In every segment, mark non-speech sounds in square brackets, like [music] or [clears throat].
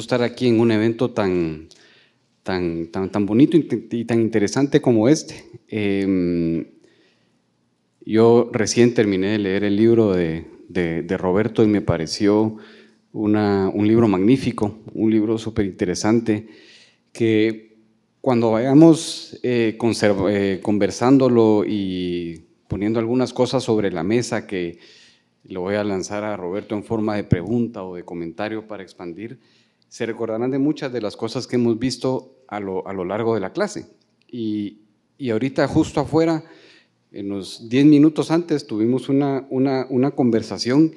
estar aquí en un evento tan, bonito y tan interesante como este. Em, yo recién terminé de leer el libro de, Roberto y me pareció un libro magnífico, un libro súper interesante, que cuando vayamos eh, eh, conversándolo y poniendo algunas cosas sobre la mesa que lo voy a lanzar a Roberto en forma de pregunta o de comentario para expandir, se recordarán de muchas de las cosas que hemos visto a lo, largo de la clase. Y, y, ahorita justo afuera, en los 10 minutos antes, tuvimos una, una, conversación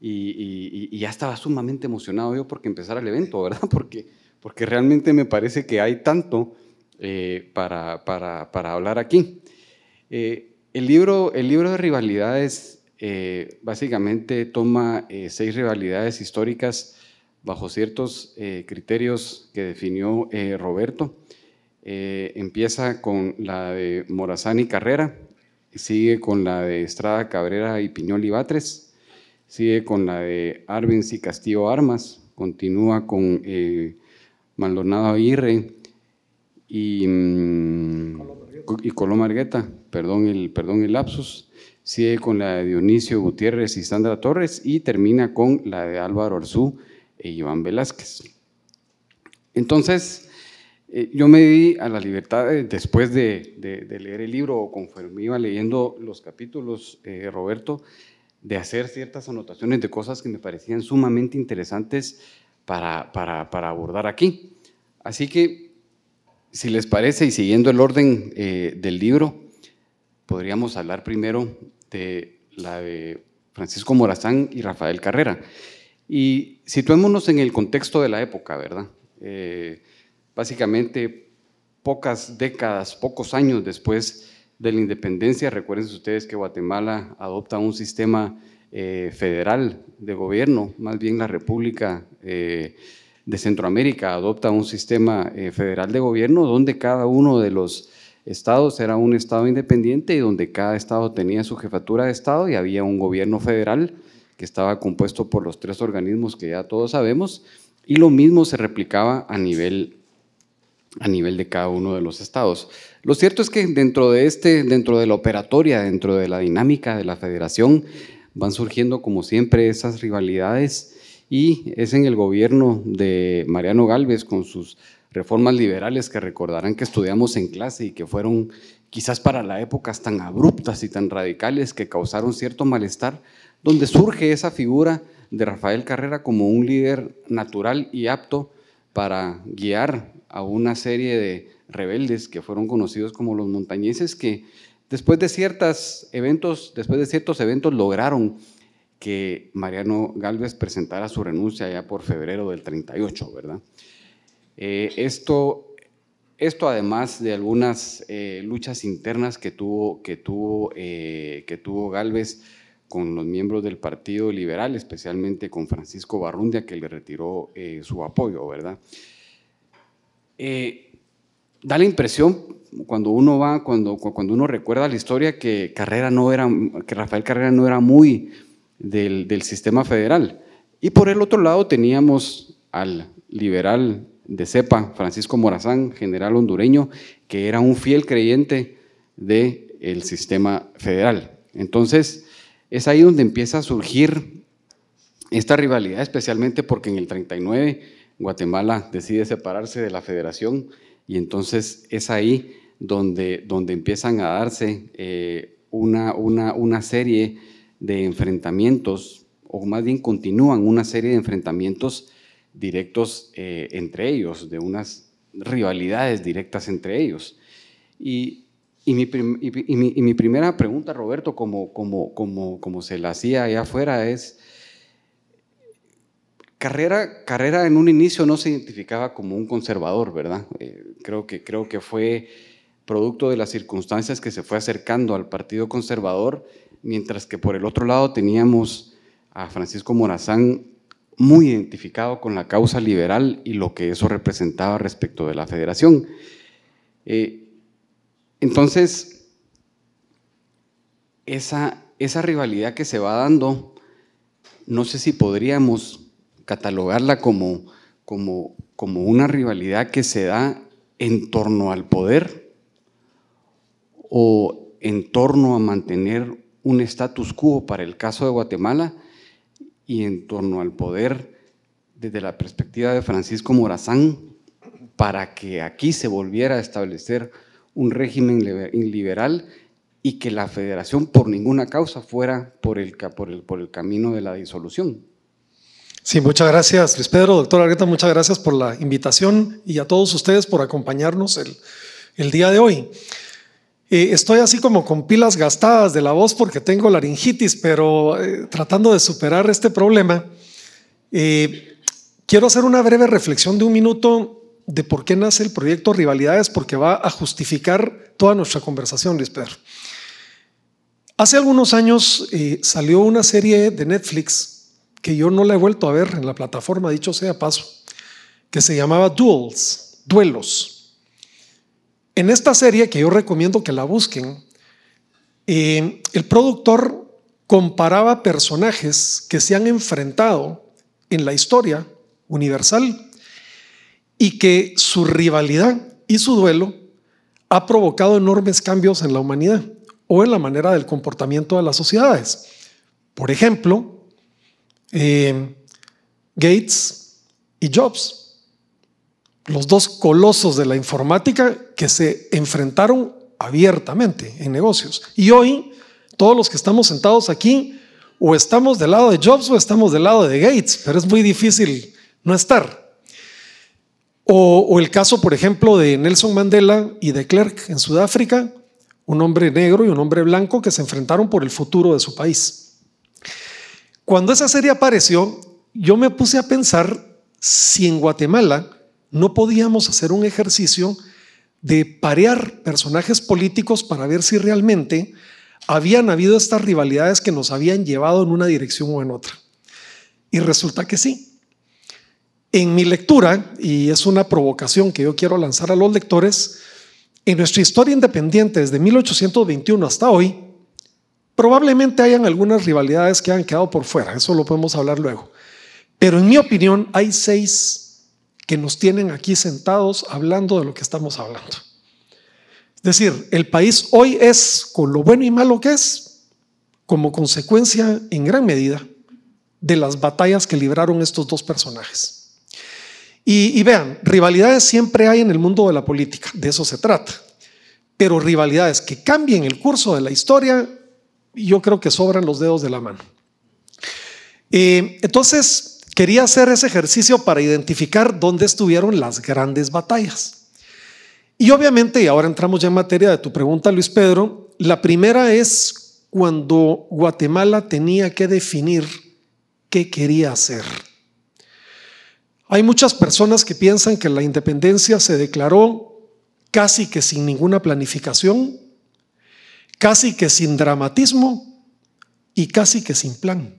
y, ya estaba sumamente emocionado yo porque empezara el evento, ¿verdad? [laughs] Porque, porque realmente me parece que hay tanto eh, para, hablar aquí. Eh, el, libro, el libro de rivalidades eh, básicamente toma seis rivalidades históricas bajo ciertos eh, criterios que definió eh, Roberto. Eh, empieza con la de Morazán y Carrera, sigue con la de Estrada Cabrera y Piñol y Batres, sigue con la de Arbenz y Castillo Armas, continúa con Maldonado Aguirre y, mm, y perdón el, perdón el lapsus, sigue con la de Dionisio Gutiérrez y Sandra Torres y termina con la de Álvaro Arzú y e Iván Velázquez. Entonces, eh, yo me di a la libertad, después de, leer el libro o conforme iba leyendo los capítulos, eh, Roberto, de hacer ciertas anotaciones de cosas que me parecían sumamente interesantes para, abordar aquí. Así que, si les parece, y siguiendo el orden eh, del libro, podríamos hablar primero de la de Francisco Morazán y Rafael Carrera. Y situémonos en el contexto de la época, ¿verdad? Eh, básicamente, pocas décadas, pocos años después de la independencia, recuerden ustedes que Guatemala adopta un sistema eh, federal de gobierno, más bien la República eh, de Centroamérica adopta un sistema federal de gobierno donde cada uno de los estados era un estado independiente y donde cada estado tenía su jefatura de estado y había un gobierno federal que estaba compuesto por los tres organismos que ya todos sabemos, y lo mismo se replicaba a nivel, a nivel de cada uno de los estados. Lo cierto es que dentro de, este, dentro de la operatoria, dentro de la dinámica de la federación, van surgiendo como siempre esas rivalidades y es en el gobierno de Mariano Gálvez, con sus reformas liberales que recordarán que estudiamos en clase y que fueron quizás para la época tan abruptas y tan radicales que causaron cierto malestar donde surge esa figura de Rafael Carrera como un líder natural y apto para guiar a una serie de rebeldes que fueron conocidos como los montañeses que después de ciertos eventos, después de ciertos eventos lograron que Mariano Galvez presentara su renuncia ya por febrero del 38, ¿verdad? Eh, esto, esto, además de algunas eh, luchas internas que tuvo, que tuvo, eh, que tuvo Galvez, con los miembros del Partido Liberal, especialmente con Francisco Barrundia, que le retiró eh, su apoyo, ¿verdad? Eh, da la impresión, cuando uno va, cuando, cuando uno recuerda la historia, que, Carrera no era, que Rafael Carrera no era muy del, sistema federal. Y por el otro lado teníamos al liberal de cepa, Francisco Morazán, general hondureño, que era un fiel creyente del sistema federal. Entonces, es ahí donde empieza a surgir esta rivalidad, especialmente porque en el 39 Guatemala decide separarse de la federación y entonces es ahí donde, donde empiezan a darse eh, una, una, una serie de enfrentamientos, o más bien continúan una serie de enfrentamientos directos eh, entre ellos, de unas rivalidades directas entre ellos. Y y mi, primera pregunta, Roberto, como, como, como, se la hacía allá afuera, es, Carrera, Carrera en un inicio no se identificaba como un conservador, ¿verdad? Eh, creo, que, creo que fue producto de las circunstancias que se fue acercando al Partido Conservador, mientras que por el otro lado teníamos a Francisco Morazán muy identificado con la causa liberal y lo que eso representaba respecto de la federación. Eh, entonces, esa, rivalidad que se va dando, no sé si podríamos catalogarla como, como una rivalidad que se da en torno al poder o en torno a mantener un status quo para el caso de Guatemala y en torno al poder desde la perspectiva de Francisco Morazán para que aquí se volviera a establecer un régimen liberal y que la federación por ninguna causa fuera por el, por el, por el camino de la disolución. Sí, muchas gracias Luis Pedro, doctor Argueta, muchas gracias por la invitación y a todos ustedes por acompañarnos el, día de hoy. Eh, estoy así como con pilas gastadas de la voz porque tengo laringitis, pero eh, tratando de superar este problema, eh, quiero hacer una breve reflexión de un minuto de por qué nace el proyecto Rivalidades, porque va a justificar toda nuestra conversación, Luis Pedro. Hace algunos años eh, salió una serie de Netflix que yo no la he vuelto a ver en la plataforma, dicho sea paso, que se llamaba Duels, Duelos. En esta serie, que yo recomiendo que la busquen, eh, el productor comparaba personajes que se han enfrentado en la historia universal y que su rivalidad y su duelo ha provocado enormes cambios en la humanidad o en la manera del comportamiento de las sociedades. Por ejemplo, eh, Gates y Jobs, los dos colosos de la informática que se enfrentaron abiertamente en negocios. Y hoy, todos los que estamos sentados aquí, o estamos del lado de Jobs o estamos del lado de Gates, pero es muy difícil no estar. O, el caso, por ejemplo, de Nelson Mandela y de Klerk en Sudáfrica, un hombre negro y un hombre blanco que se enfrentaron por el futuro de su país. Cuando esa serie apareció, yo me puse a pensar si en Guatemala no podíamos hacer un ejercicio de parear personajes políticos para ver si realmente habían habido estas rivalidades que nos habían llevado en una dirección o en otra. Y resulta que sí, en mi lectura, y es una provocación que yo quiero lanzar a los lectores, en nuestra historia independiente desde 1821 hasta hoy, probablemente hayan algunas rivalidades que han quedado por fuera, eso lo podemos hablar luego. Pero en mi opinión hay seis que nos tienen aquí sentados hablando de lo que estamos hablando. Es decir, el país hoy es, con lo bueno y malo que es, como consecuencia en gran medida de las batallas que libraron estos dos personajes. Y, vean, rivalidades siempre hay en el mundo de la política, de eso se trata. Pero rivalidades que cambien el curso de la historia, yo creo que sobran los dedos de la mano. Eh, entonces, quería hacer ese ejercicio para identificar dónde estuvieron las grandes batallas. Y obviamente, y ahora entramos ya en materia de tu pregunta, Luis Pedro, la primera es cuando Guatemala tenía que definir qué quería hacer. Hay muchas personas que piensan que la independencia se declaró casi que sin ninguna planificación, casi que sin dramatismo y casi que sin plan.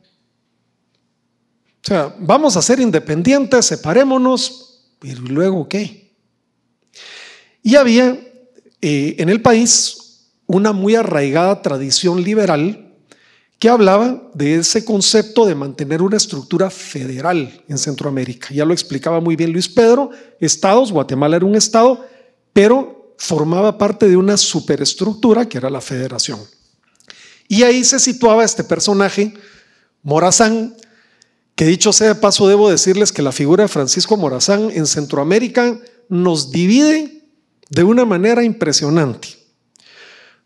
O sea, vamos a ser independientes, separémonos y luego qué. Y había eh, en el país una muy arraigada tradición liberal que hablaba de ese concepto de mantener una estructura federal en Centroamérica. Ya lo explicaba muy bien Luis Pedro, estados, Guatemala era un estado, pero formaba parte de una superestructura que era la federación. Y ahí se situaba este personaje, Morazán, que dicho sea de paso, debo decirles que la figura de Francisco Morazán en Centroamérica nos divide de una manera impresionante.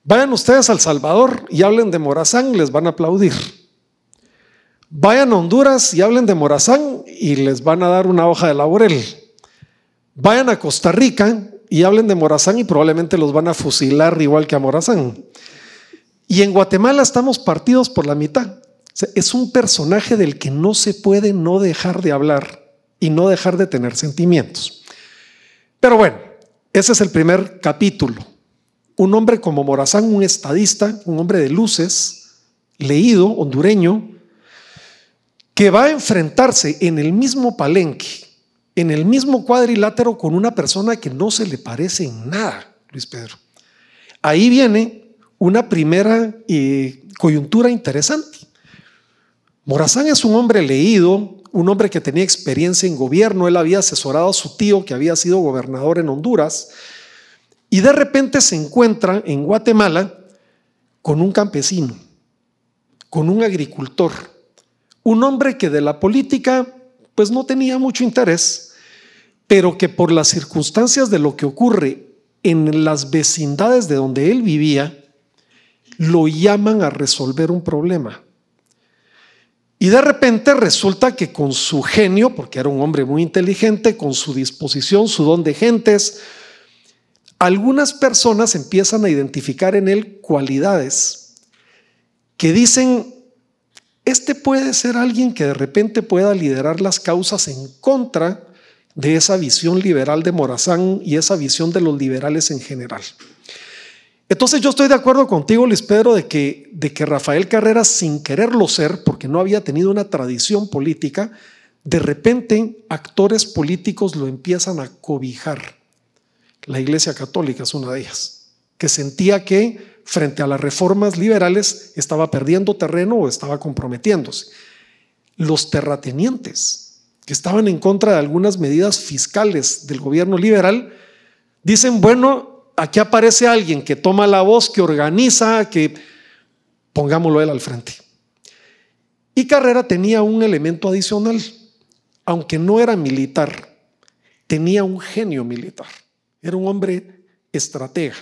Vayan ustedes al Salvador y hablen de Morazán, les van a aplaudir. Vayan a Honduras y hablen de Morazán y les van a dar una hoja de laurel. Vayan a Costa Rica y hablen de Morazán y probablemente los van a fusilar igual que a Morazán. Y en Guatemala estamos partidos por la mitad. es un personaje del que no se puede no dejar de hablar y no dejar de tener sentimientos. Pero bueno, ese es el primer capítulo un hombre como Morazán, un estadista, un hombre de luces, leído, hondureño, que va a enfrentarse en el mismo palenque, en el mismo cuadrilátero con una persona que no se le parece en nada, Luis Pedro. Ahí viene una primera eh, coyuntura interesante. Morazán es un hombre leído, un hombre que tenía experiencia en gobierno, él había asesorado a su tío que había sido gobernador en Honduras, y de repente se encuentra en Guatemala con un campesino, con un agricultor, un hombre que de la política pues no tenía mucho interés, pero que por las circunstancias de lo que ocurre en las vecindades de donde él vivía, lo llaman a resolver un problema. Y de repente resulta que con su genio, porque era un hombre muy inteligente, con su disposición, su don de gentes, algunas personas empiezan a identificar en él cualidades que dicen, este puede ser alguien que de repente pueda liderar las causas en contra de esa visión liberal de Morazán y esa visión de los liberales en general. Entonces yo estoy de acuerdo contigo, Luis Pedro, de que, de que Rafael Carrera, sin quererlo ser, porque no había tenido una tradición política, de repente actores políticos lo empiezan a cobijar la Iglesia Católica es una de ellas, que sentía que frente a las reformas liberales estaba perdiendo terreno o estaba comprometiéndose. Los terratenientes, que estaban en contra de algunas medidas fiscales del gobierno liberal, dicen, bueno, aquí aparece alguien que toma la voz, que organiza, que pongámoslo él al frente. Y Carrera tenía un elemento adicional, aunque no era militar, tenía un genio militar. Era un hombre estratega.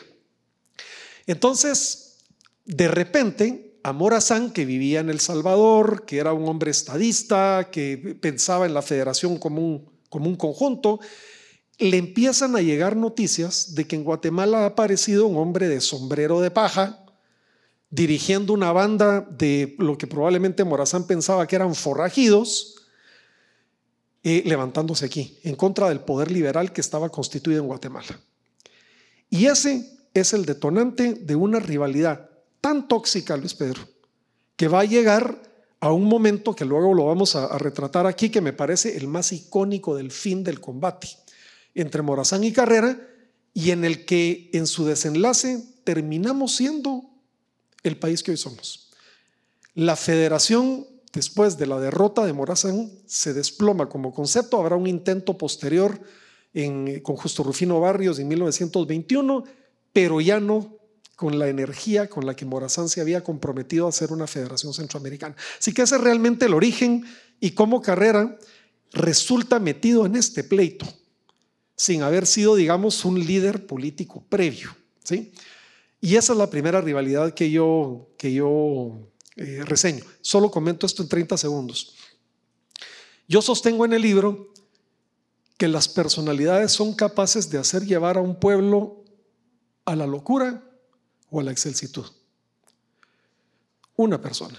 Entonces, de repente, a Morazán, que vivía en El Salvador, que era un hombre estadista, que pensaba en la federación como un, como un conjunto, le empiezan a llegar noticias de que en Guatemala ha aparecido un hombre de sombrero de paja dirigiendo una banda de lo que probablemente Morazán pensaba que eran forrajidos, levantándose aquí, en contra del poder liberal que estaba constituido en Guatemala. Y ese es el detonante de una rivalidad tan tóxica, Luis Pedro, que va a llegar a un momento que luego lo vamos a, a retratar aquí, que me parece el más icónico del fin del combate entre Morazán y Carrera, y en el que en su desenlace terminamos siendo el país que hoy somos. La Federación Después de la derrota de Morazán, se desploma como concepto. Habrá un intento posterior con Justo Rufino Barrios en 1921, pero ya no con la energía con la que Morazán se había comprometido a hacer una federación centroamericana. Así que ese es realmente el origen y cómo Carrera resulta metido en este pleito, sin haber sido, digamos, un líder político previo. ¿sí? Y esa es la primera rivalidad que yo, que yo eh, reseño. Solo comento esto en 30 segundos. Yo sostengo en el libro que las personalidades son capaces de hacer llevar a un pueblo a la locura o a la excelsitud. Una persona,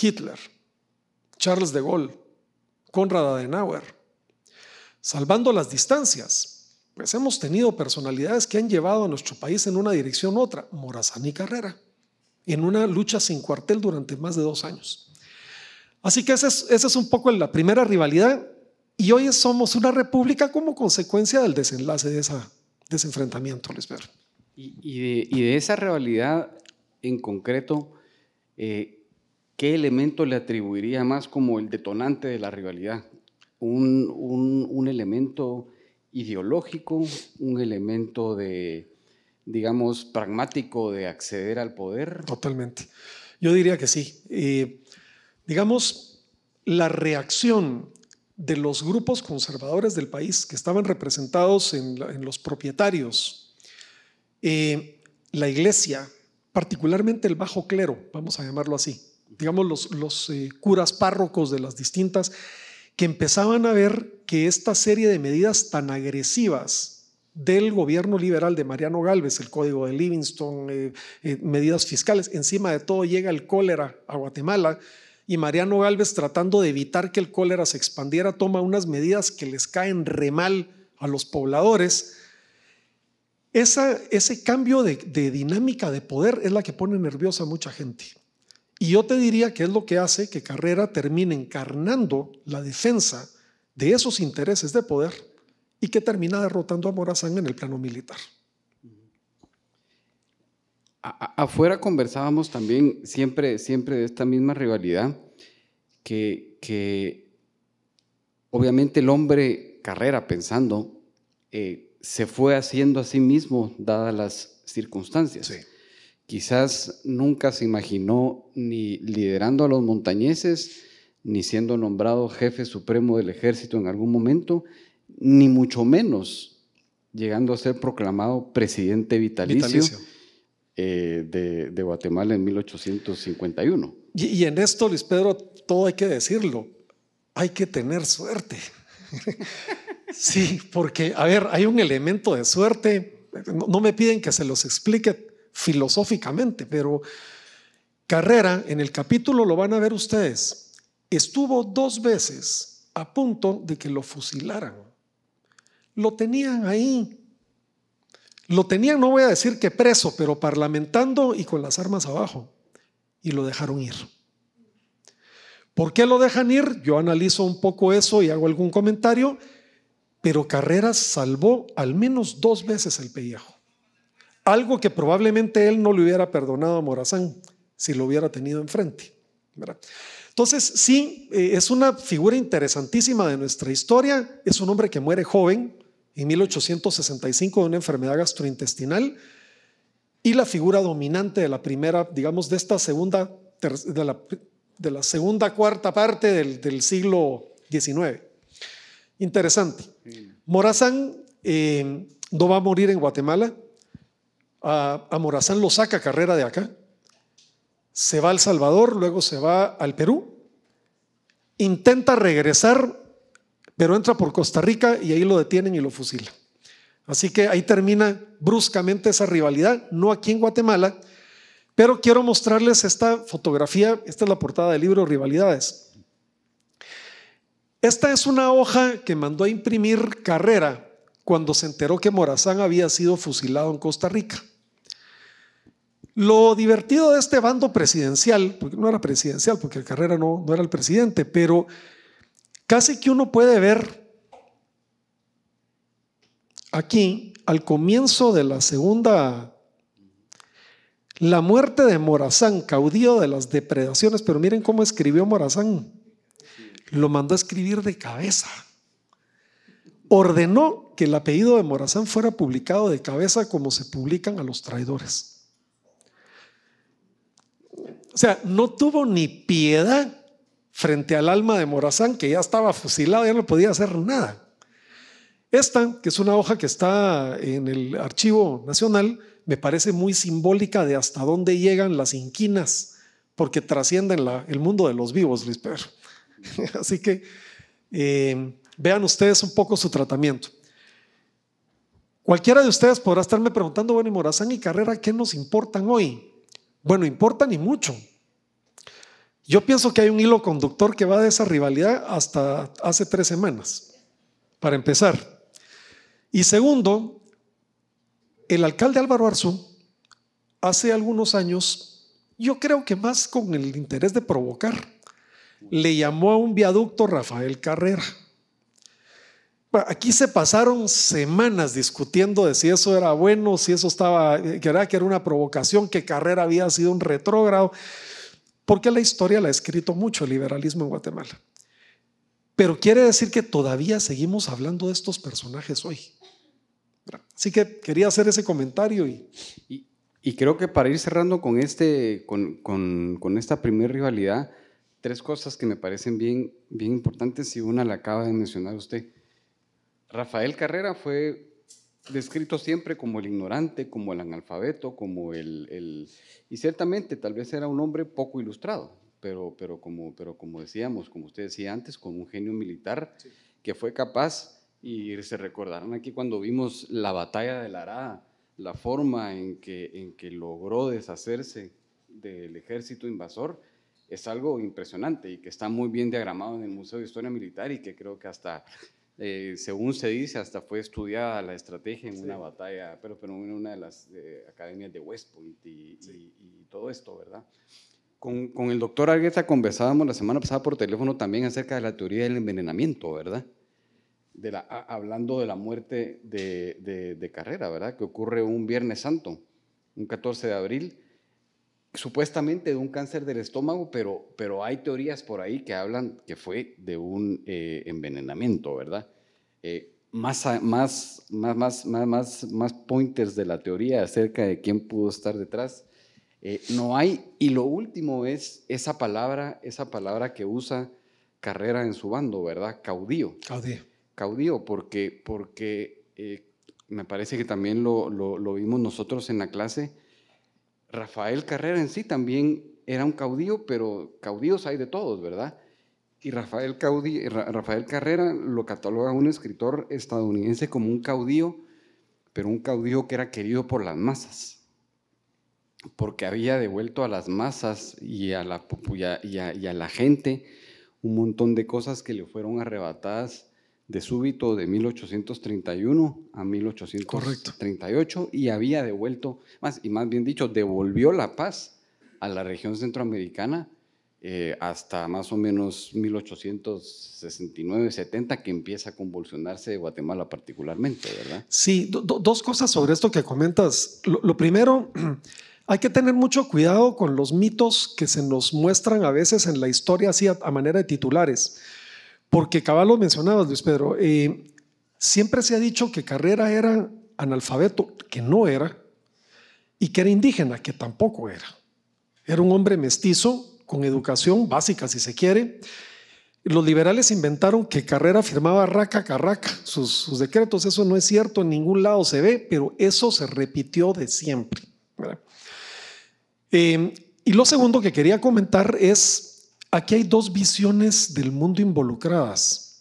Hitler, Charles de Gaulle, Konrad Adenauer, salvando las distancias, pues hemos tenido personalidades que han llevado a nuestro país en una dirección u otra, Morazán y Carrera en una lucha sin cuartel durante más de dos años. Así que esa es, un poco la primera rivalidad y hoy somos una república como consecuencia del desenlace de, esa, ese enfrentamiento, les Y, de, esa rivalidad en concreto, eh, ¿qué elemento le atribuiría más como el detonante de la rivalidad? un elemento ideológico? ¿Un elemento de digamos, pragmático de acceder al poder? Totalmente. Yo diría que sí. Eh, digamos, la reacción de los grupos conservadores del país que estaban representados en, los propietarios, eh, la iglesia, particularmente el bajo clero, vamos a llamarlo así, digamos los, eh, curas párrocos de las distintas, que empezaban a ver que esta serie de medidas tan agresivas del gobierno liberal de Mariano Galvez, el código de Livingston, eh, eh, medidas fiscales. Encima de todo llega el cólera a Guatemala y Mariano Galvez tratando de evitar que el cólera se expandiera toma unas medidas que les caen re mal a los pobladores. ese cambio de, de dinámica de poder es la que pone nerviosa a mucha gente. Y yo te diría que es lo que hace que Carrera termine encarnando la defensa de esos intereses de poder y que termina derrotando a Morazán en el plano militar. afuera conversábamos también siempre, siempre de esta misma rivalidad, que, que obviamente el hombre carrera pensando eh, se fue haciendo a sí mismo dadas las circunstancias. Quizás nunca se imaginó ni liderando a los montañeses, ni siendo nombrado jefe supremo del ejército en algún momento, ni mucho menos llegando a ser proclamado presidente vitalicio, eh, de, Guatemala en 1851. Y, en esto, Luis Pedro, todo hay que decirlo, hay que tener suerte. [laughs] sí, porque, a ver, hay un elemento de suerte, no me piden que se los explique filosóficamente, pero Carrera, en el capítulo lo van a ver ustedes, estuvo dos veces a punto de que lo fusilaran. Lo tenían ahí. Lo tenían, no voy a decir que preso, pero parlamentando y con las armas abajo. Y lo dejaron ir. ¿Por qué lo dejan ir? Yo analizo un poco eso y hago algún comentario, pero Carreras salvó al menos dos veces el pellejo. Algo que probablemente él no le hubiera perdonado a Morazán si lo hubiera tenido enfrente. Entonces, sí, eh, es una figura interesantísima de nuestra historia. Es un hombre que muere joven, en 1865 una enfermedad gastrointestinal y la figura dominante de la primera, digamos, de esta segunda, de la, segunda cuarta parte del, siglo XIX. Interesante. Morazán eh, no va a morir en Guatemala. A, a Morazán lo saca carrera de acá. Se va al Salvador, luego se va al Perú. Intenta regresar pero entra por Costa Rica y ahí lo detienen y lo fusilan. Así que ahí termina bruscamente esa rivalidad, no aquí en Guatemala, pero quiero mostrarles esta fotografía, esta es la portada del libro Rivalidades. Esta es una hoja que mandó a imprimir Carrera cuando se enteró que Morazán había sido fusilado en Costa Rica. Lo divertido de este bando presidencial, porque no era presidencial, porque Carrera no, no era el presidente, pero Casi que uno puede ver aquí, al comienzo de la segunda, la muerte de Morazán, caudillo de las depredaciones, pero miren cómo escribió Morazán. Lo mandó a escribir de cabeza. Ordenó que el apellido de Morazán fuera publicado de cabeza como se publican a los traidores. O sea, no tuvo ni piedad frente al alma de Morazán, que ya estaba fusilado, ya no podía hacer nada. Esta, que es una hoja que está en el Archivo Nacional, me parece muy simbólica de hasta dónde llegan las inquinas, porque trascienden el mundo de los vivos, Luis Pedro. [laughs] Así que eh, vean ustedes un poco su tratamiento. Cualquiera de ustedes podrá estarme preguntando, bueno, y Morazán y Carrera, ¿qué nos importan hoy? Bueno, importan y mucho, yo pienso que hay un hilo conductor que va de esa rivalidad hasta hace tres semanas, para empezar. Y segundo, el alcalde Álvaro Arzú, hace algunos años, yo creo que más con el interés de provocar, le llamó a un viaducto Rafael Carrera. Aquí se pasaron semanas discutiendo de si eso era bueno, si eso estaba, que era, que era una provocación, que Carrera había sido un retrógrado porque la historia la ha escrito mucho el liberalismo en Guatemala. Pero quiere decir que todavía seguimos hablando de estos personajes hoy. Así que quería hacer ese comentario y, creo que para ir cerrando con, este, con, esta primera rivalidad, tres cosas que me parecen bien, bien importantes y una la acaba de mencionar usted. Rafael Carrera fue descrito siempre como el ignorante, como el analfabeto, como el, Y ciertamente tal vez era un hombre poco ilustrado, pero, pero, como, pero como decíamos, como usted decía antes, con un genio militar que fue capaz, y se recordarán aquí cuando vimos la batalla de Lará, la forma en que, en que logró deshacerse del ejército invasor, es algo impresionante y que está muy bien diagramado en el Museo de Historia Militar y que creo que hasta eh, según se dice, hasta fue estudiada la estrategia en una batalla, pero, pero en una de las eh, academias de West Point y, todo esto, ¿verdad? Con, con, el doctor Argueta conversábamos la semana pasada por teléfono también acerca de la teoría del envenenamiento, ¿verdad? hablando de la muerte de, de, carrera, ¿verdad? Que ocurre un Viernes Santo, un 14 de abril, supuestamente de un cáncer del estómago, pero, pero hay teorías por ahí que hablan que fue de un eh, envenenamiento, ¿verdad? Eh, más, más, más, más, más, pointers de la teoría acerca de quién pudo estar detrás. Eh, no hay, y lo último es esa palabra, esa palabra que usa Carrera en su bando, ¿verdad? Caudío. Caudío. Caudillo, porque, porque me parece que también lo, lo, lo vimos nosotros en la clase Rafael Carrera en sí también era un caudillo, pero caudillos hay de todos, ¿verdad? Y Rafael, Rafael Carrera lo cataloga un escritor estadounidense como un caudillo, pero un caudillo que era querido por las masas, porque había devuelto a las masas y a la gente un montón de cosas que le fueron arrebatadas de súbito de 1831 a 1838 y había devuelto, más y más bien dicho, devolvió la paz a la región centroamericana eh, hasta más o menos 1869-70 que empieza a convulsionarse Guatemala particularmente, ¿verdad? Sí, dos cosas sobre esto que comentas. Lo, primero, [clears throat] hay que tener mucho cuidado con los mitos que se nos muestran a veces en la historia así a manera de titulares porque cabal lo mencionabas, Luis Pedro, eh, siempre se ha dicho que Carrera era analfabeto, que no era, y que era indígena, que tampoco era. Era un hombre mestizo, con educación básica, si se quiere. Los liberales inventaron que Carrera firmaba raca carraca sus, decretos. Eso no es cierto, en ningún lado se ve, pero eso se repitió de siempre. Eh, y lo segundo que quería comentar es aquí hay dos visiones del mundo involucradas.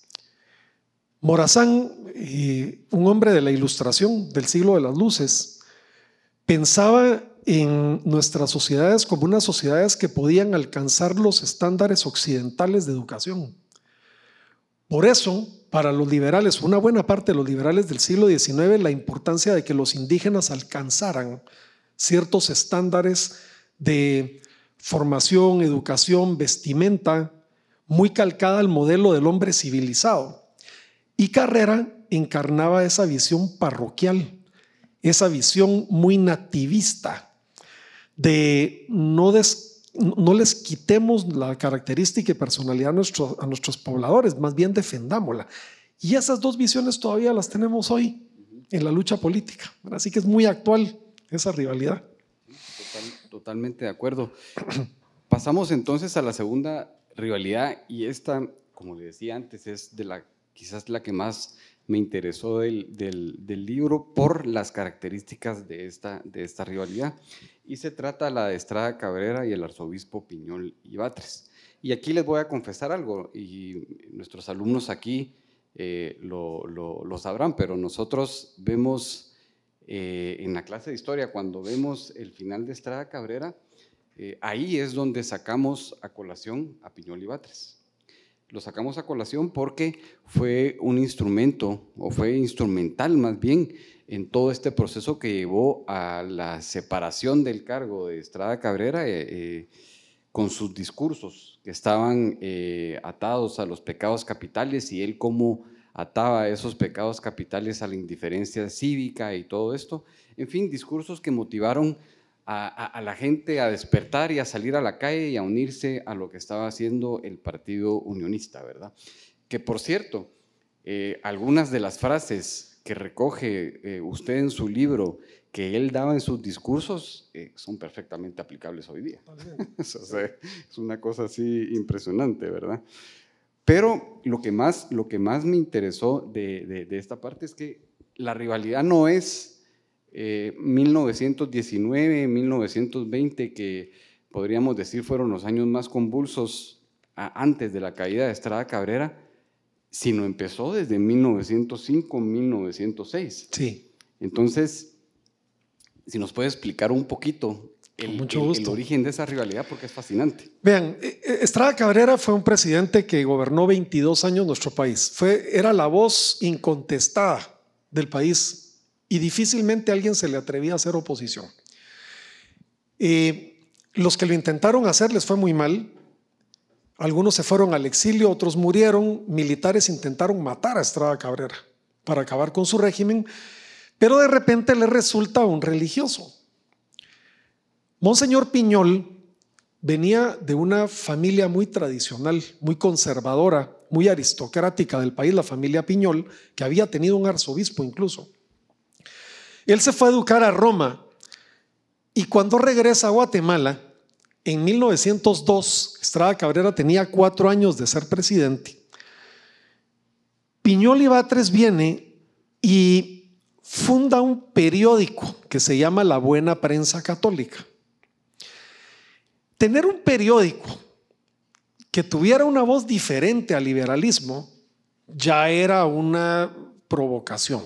Morazán, eh, un hombre de la ilustración del siglo de las luces, pensaba en nuestras sociedades como unas sociedades que podían alcanzar los estándares occidentales de educación. Por eso, para los liberales, una buena parte de los liberales del siglo XIX, la importancia de que los indígenas alcanzaran ciertos estándares de formación, educación, vestimenta, muy calcada al modelo del hombre civilizado. Y Carrera encarnaba esa visión parroquial, esa visión muy nativista, de no, no les quitemos la característica y personalidad a nuestros pobladores, más bien defendámosla. Y esas dos visiones todavía las tenemos hoy en la lucha política. Así que es muy actual esa rivalidad totalmente de acuerdo. [clears throat] Pasamos entonces a la segunda rivalidad y esta, como le decía antes, es de la quizás la que más me interesó del, libro por las características de esta, de esta rivalidad. Y se trata la de Estrada Cabrera y el arzobispo Piñol y Batres. Y aquí les voy a confesar algo, y nuestros alumnos aquí eh, lo, lo, lo, sabrán, pero nosotros vemos eh, en la clase de historia, cuando vemos el final de Estrada Cabrera, eh, ahí es donde sacamos a colación a Piñol y Batres. Lo sacamos a colación porque fue un instrumento, o fue instrumental más bien, en todo este proceso que llevó a la separación del cargo de Estrada Cabrera eh, con sus discursos que estaban atados a los pecados capitales y él como ataba esos pecados capitales a la indiferencia cívica y todo esto. En fin, discursos que motivaron a, la gente a despertar y a salir a la calle y a unirse a lo que estaba haciendo el Partido Unionista, ¿verdad? Que por cierto, eh, algunas de las frases que recoge eh, usted en su libro que él daba en sus discursos eh, son perfectamente aplicables hoy día. [laughs] es una cosa así impresionante, ¿verdad? Pero lo que más, lo que más me interesó de, esta parte es que la rivalidad no es 1919, eh, 1920, que podríamos decir fueron los años más convulsos antes de la caída de Estrada Cabrera, sino empezó desde 1905, 1906. Sí. Entonces, si nos puede explicar un poquito el, mucho gusto. origen de esa rivalidad porque es fascinante. Vean, eh, eh, Estrada Cabrera fue un presidente que gobernó 22 años nuestro país. Fue, era la voz incontestada del país y difícilmente alguien se le atrevía a hacer oposición. Eh, los que lo intentaron hacer les fue muy mal. Algunos se fueron al exilio, otros murieron. Militares intentaron matar a Estrada Cabrera para acabar con su régimen, pero de repente le resulta un religioso Monseñor Piñol venía de una familia muy tradicional, muy conservadora, muy aristocrática del país, la familia Piñol, que había tenido un arzobispo incluso. Él se fue a educar a Roma y cuando regresa a Guatemala, en 1902, Estrada Cabrera tenía cuatro años de ser presidente. Piñol tres viene y funda un periódico que se llama La Buena Prensa Católica tener un periódico que tuviera una voz diferente al liberalismo ya era una provocación.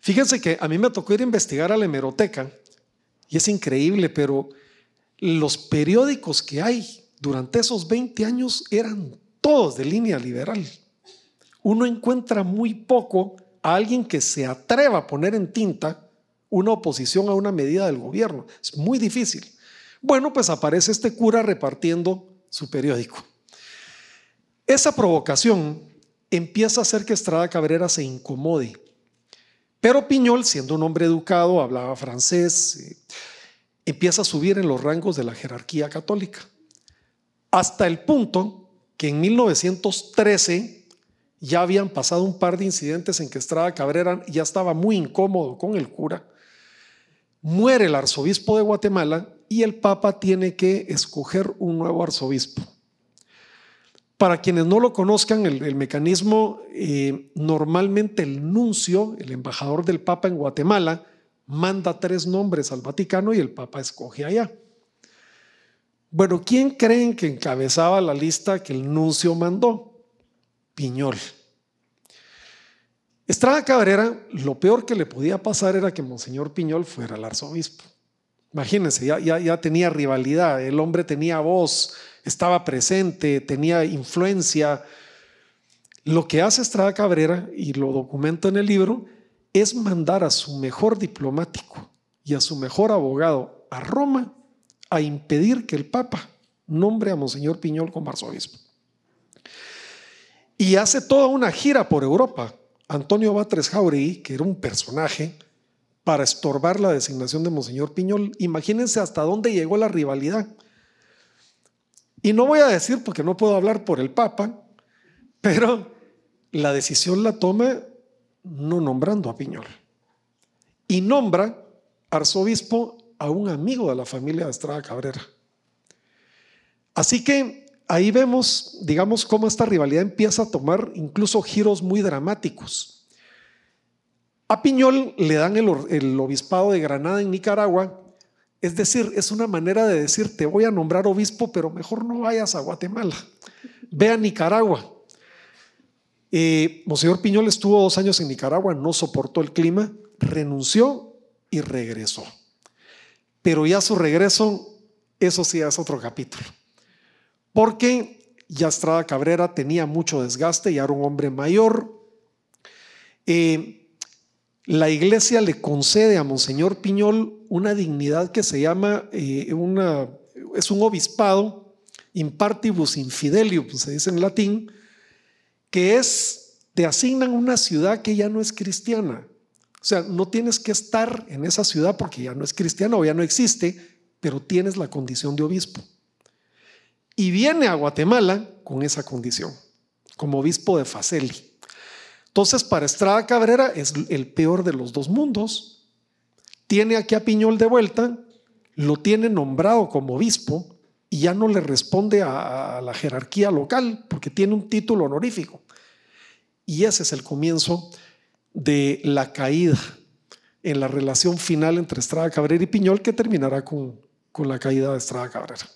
Fíjense que a mí me tocó ir a investigar a la hemeroteca y es increíble, pero los periódicos que hay durante esos 20 años eran todos de línea liberal. Uno encuentra muy poco a alguien que se atreva a poner en tinta una oposición a una medida del gobierno. Es muy difícil. Bueno, pues aparece este cura repartiendo su periódico. Esa provocación empieza a hacer que Estrada Cabrera se incomode. Pero Piñol, siendo un hombre educado, hablaba francés, eh, empieza a subir en los rangos de la jerarquía católica. Hasta el punto que en 1913 ya habían pasado un par de incidentes en que Estrada Cabrera ya estaba muy incómodo con el cura. Muere el arzobispo de Guatemala y el Papa tiene que escoger un nuevo arzobispo. Para quienes no lo conozcan, el, mecanismo, eh, normalmente el nuncio, el embajador del Papa en Guatemala, manda tres nombres al Vaticano y el Papa escoge allá. Bueno, ¿quién creen que encabezaba la lista que el nuncio mandó? Piñol. Estrada Cabrera, lo peor que le podía pasar era que Monseñor Piñol fuera el arzobispo. Imagínense, ya, tenía rivalidad, el hombre tenía voz, estaba presente, tenía influencia. Lo que hace Estrada Cabrera, y lo documento en el libro, es mandar a su mejor diplomático y a su mejor abogado a Roma a impedir que el Papa nombre a Monseñor Piñol como arzobispo. Y hace toda una gira por Europa. Antonio Batres Jauregui, que era un personaje, para estorbar la designación de Monseñor Piñol. Imagínense hasta dónde llegó la rivalidad. Y no voy a decir, porque no puedo hablar por el Papa, pero la decisión la toma no nombrando a Piñol. Y nombra arzobispo a un amigo de la familia de Estrada Cabrera. Así que ahí vemos, digamos, cómo esta rivalidad empieza a tomar incluso giros muy dramáticos. A Piñol le dan el, obispado de Granada en Nicaragua, es decir, es una manera de decir, te voy a nombrar obispo, pero mejor no vayas a Guatemala, ve a Nicaragua. Eh, Monseñor Piñol estuvo dos años en Nicaragua, no soportó el clima, renunció y regresó. Pero ya su regreso, eso sí es otro capítulo. Porque ya Estrada Cabrera tenía mucho desgaste, ya era un hombre mayor. Eh, la iglesia le concede a Monseñor Piñol una dignidad que se llama, eh, una, es un obispado, impartibus infidelium, se dice en latín, que es, te asignan una ciudad que ya no es cristiana. O sea, no tienes que estar en esa ciudad porque ya no es cristiana o ya no existe, pero tienes la condición de obispo. Y viene a Guatemala con esa condición, como obispo de Faceli. Entonces, para Estrada Cabrera es el peor de los dos mundos. Tiene aquí a Piñol de vuelta, lo tiene nombrado como obispo y ya no le responde a, la jerarquía local porque tiene un título honorífico. Y ese es el comienzo de la caída en la relación final entre Estrada Cabrera y Piñol que terminará con, la caída de Estrada Cabrera.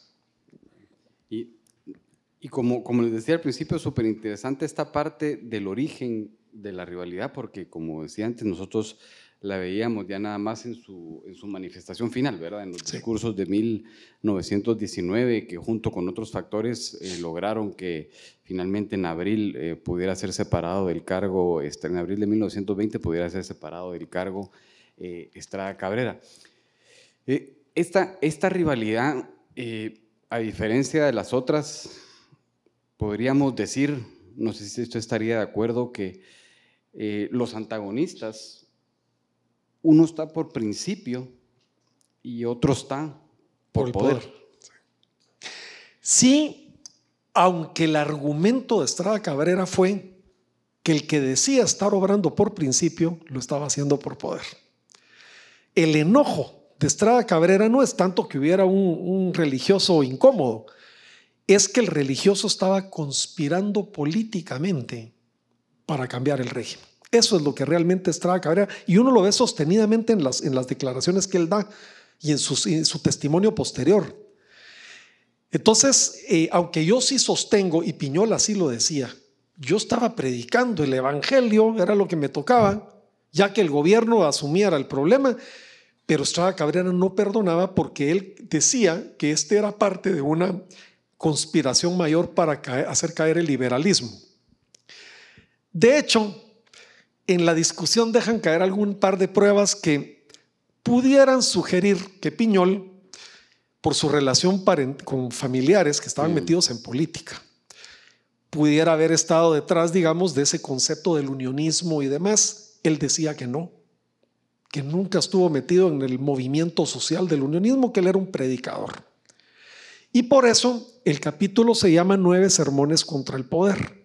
Y, como, como les decía al principio, súper interesante esta parte del origen de la rivalidad, porque como decía antes, nosotros la veíamos ya nada más en su, en su manifestación final, ¿verdad? En los discursos de 1919, que junto con otros factores eh, lograron que finalmente en abril eh, pudiera ser separado del cargo, este, en abril de 1920 pudiera ser separado del cargo eh, Estrada Cabrera. esta, esta rivalidad, a diferencia de las otras, podríamos decir, no sé si esto estaría de acuerdo, que eh, los antagonistas, uno está por principio y otro está por, poder. Sí, aunque el argumento de Estrada Cabrera fue que el que decía estar obrando por principio lo estaba haciendo por poder. El enojo de Estrada Cabrera no es tanto que hubiera un, un religioso incómodo, es que el religioso estaba conspirando políticamente para cambiar el régimen. Eso es lo que realmente Estrada Cabrera, y uno lo ve sostenidamente en las, en las declaraciones que él da y en, su testimonio posterior. Entonces, eh, aunque yo sí sostengo, y Piñola sí lo decía, yo estaba predicando el Evangelio, era lo que me tocaba, ya que el gobierno asumiera el problema, pero Estrada Cabrera no perdonaba porque él decía que este era parte de una conspiración mayor para hacer caer el liberalismo. De hecho, en la discusión dejan caer algún par de pruebas que pudieran sugerir que Piñol, por su relación con familiares que estaban mm. metidos en política, pudiera haber estado detrás, digamos, de ese concepto del unionismo y demás. Él decía que no, que nunca estuvo metido en el movimiento social del unionismo, que él era un predicador. Y por eso el capítulo se llama Nueve Sermones contra el Poder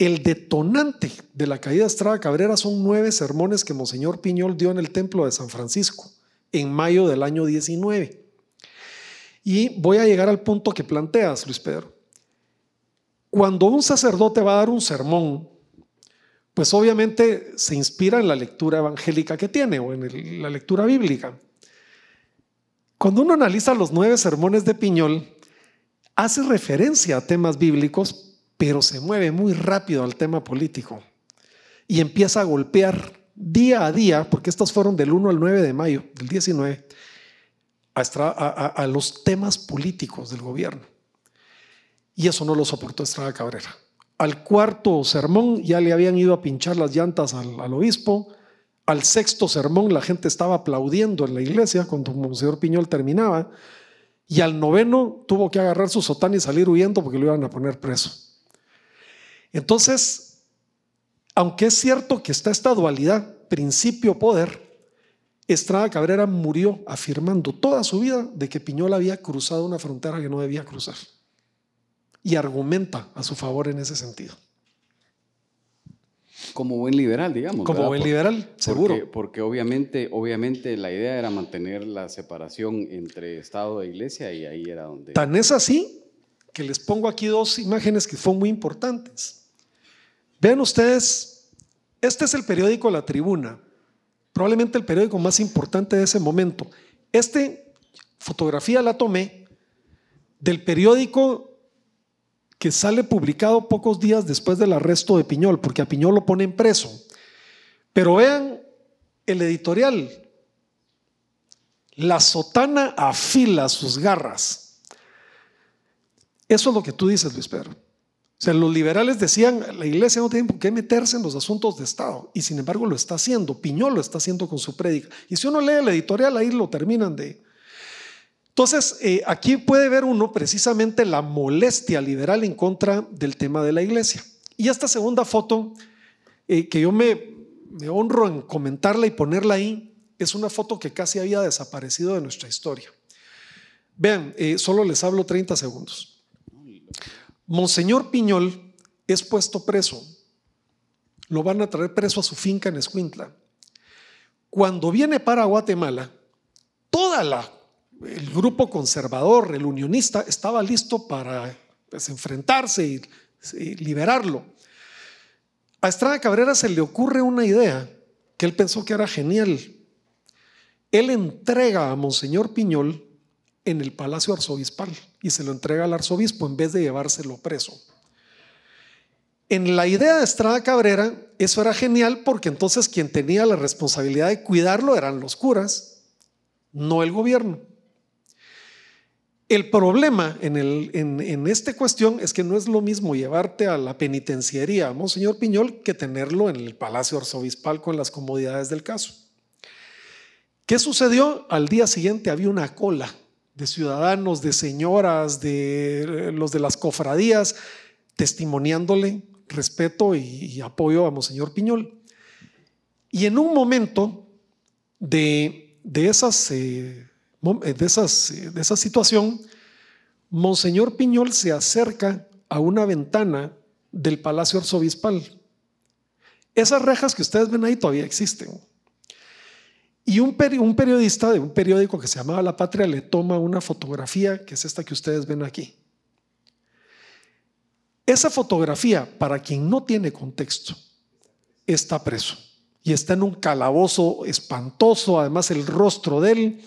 el detonante de la caída de Estrada Cabrera son nueve sermones que Monseñor Piñol dio en el templo de San Francisco en mayo del año 19. Y voy a llegar al punto que planteas, Luis Pedro. Cuando un sacerdote va a dar un sermón, pues obviamente se inspira en la lectura evangélica que tiene o en la lectura bíblica. Cuando uno analiza los nueve sermones de Piñol, hace referencia a temas bíblicos, pero se mueve muy rápido al tema político y empieza a golpear día a día, porque estos fueron del 1 al 9 de mayo del 19, a, los temas políticos del gobierno. Y eso no lo soportó Estrada Cabrera. Al cuarto sermón ya le habían ido a pinchar las llantas al, obispo. Al sexto sermón la gente estaba aplaudiendo en la iglesia cuando Monseñor Piñol terminaba. Y al noveno tuvo que agarrar su sotán y salir huyendo porque lo iban a poner preso. Entonces, aunque es cierto que está esta dualidad, principio-poder, Estrada Cabrera murió afirmando toda su vida de que Piñola había cruzado una frontera que no debía cruzar. Y argumenta a su favor en ese sentido. Como buen liberal, digamos. Como buen liberal, seguro. Porque, obviamente, obviamente la idea era mantener la separación entre Estado e Iglesia y ahí era donde... Tan es así que les pongo aquí dos imágenes que son muy importantes. Vean ustedes, este es el periódico La Tribuna, probablemente el periódico más importante de ese momento. Esta fotografía la tomé del periódico que sale publicado pocos días después del arresto de Piñol, porque a Piñol lo ponen preso. Pero vean el editorial. La sotana afila sus garras. Eso es lo que tú dices, Luis Pedro. O sea, los liberales decían, la iglesia no tiene por qué meterse en los asuntos de Estado, y sin embargo lo está haciendo, Piñol lo está haciendo con su prédica. Y si uno lee la editorial, ahí lo terminan de... Entonces, eh, aquí puede ver uno precisamente la molestia liberal en contra del tema de la iglesia. Y esta segunda foto, eh, que yo me, me honro en comentarla y ponerla ahí, es una foto que casi había desaparecido de nuestra historia. Vean, eh, solo les hablo 30 segundos. Monseñor Piñol es puesto preso. Lo van a traer preso a su finca en Escuintla. Cuando viene para Guatemala, toda la el grupo conservador, el unionista, estaba listo para pues, enfrentarse y liberarlo. A Estrada Cabrera se le ocurre una idea que él pensó que era genial. Él entrega a Monseñor Piñol en el palacio arzobispal y se lo entrega al arzobispo en vez de llevárselo preso. En la idea de Estrada Cabrera, eso era genial porque entonces quien tenía la responsabilidad de cuidarlo eran los curas, no el gobierno. El problema en, esta cuestión es que no es lo mismo llevarte a la penitenciaría Monseñor Piñol que tenerlo en el Palacio Arzobispal con las comodidades del caso. ¿Qué sucedió? Al día siguiente había una cola de ciudadanos, de señoras, de eh, los de las cofradías, testimoniándole respeto y, apoyo a Monseñor Piñol. Y en un momento de, esas, de, esas, eh, eh, de esa situación, Monseñor Piñol se acerca a una ventana del Palacio Arzobispal. Esas rejas que ustedes ven ahí todavía existen. Y un, periodista de un periódico que se llamaba La Patria le toma una fotografía, que es esta que ustedes ven aquí. Esa fotografía, para quien no tiene contexto, está preso y está en un calabozo espantoso, además el rostro de él.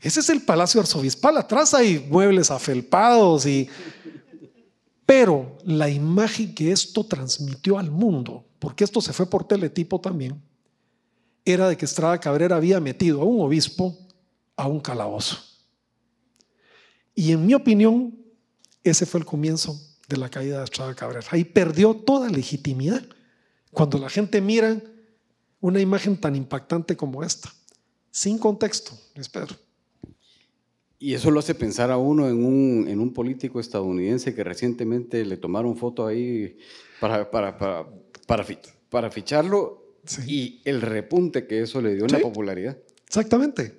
Ese es el Palacio Arzobispal, atrás hay muebles afelpados y... Pero la imagen que esto transmitió al mundo, porque esto se fue por teletipo también, era de que Estrada Cabrera había metido a un obispo a un calabozo. Y en mi opinión, ese fue el comienzo de la caída de Estrada Cabrera. Ahí perdió toda legitimidad cuando la gente mira una imagen tan impactante como esta, sin contexto, Luis Pedro. Y eso lo hace pensar a uno en un, político estadounidense que recientemente le tomaron foto ahí para, para, para, para ficharlo y el repunte que eso le dio en la popularidad. Exactamente.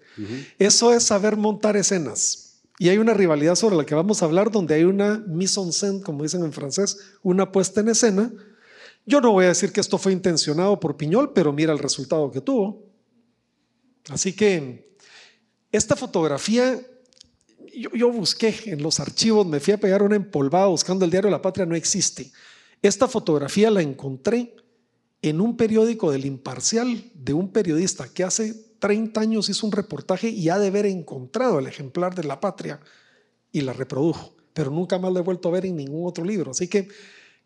Eso es saber montar escenas. Y hay una rivalidad sobre la que vamos a hablar, donde hay una mise en scène, como dicen en francés, una puesta en escena. Yo no voy a decir que esto fue intencionado por Piñol, pero mira el resultado que tuvo. Así que esta fotografía, yo, yo busqué en los archivos, me fui a pegar una empolvada buscando el diario La Patria, no existe. Esta fotografía la encontré en un periódico del Imparcial de un periodista que hace 30 años hizo un reportaje y ha de haber encontrado el ejemplar de La Patria y la reprodujo, pero nunca más lo he vuelto a ver en ningún otro libro. Así que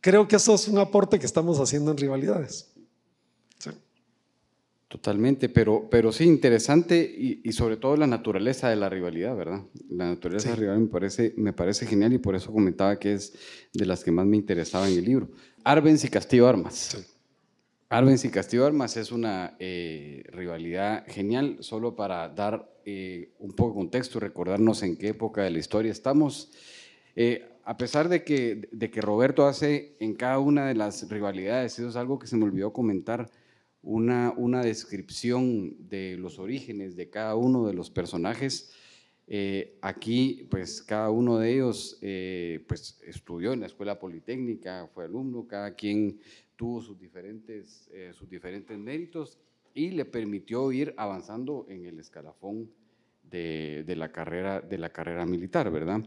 creo que eso es un aporte que estamos haciendo en rivalidades. Totalmente, pero, pero sí, interesante y, sobre todo la naturaleza de la rivalidad, ¿verdad? La naturaleza de la rivalidad me parece, me parece genial y por eso comentaba que es de las que más me interesaba en el libro. Arbenz y Castillo Armas. Sí. Arbenz y Castillo Armas es una eh, rivalidad genial, solo para dar eh, un poco de contexto y recordarnos en qué época de la historia estamos. Eh, a pesar de que, de que Roberto hace en cada una de las rivalidades, eso es algo que se me olvidó comentar, una, una descripción de los orígenes de cada uno de los personajes. aquí, pues cada uno de ellos pues, estudió en la escuela politécnica, fue alumno, cada quien tuvo sus diferentes, eh, sus diferentes méritos y le permitió ir avanzando en el escalafón de, la, carrera, de la carrera militar, ¿verdad?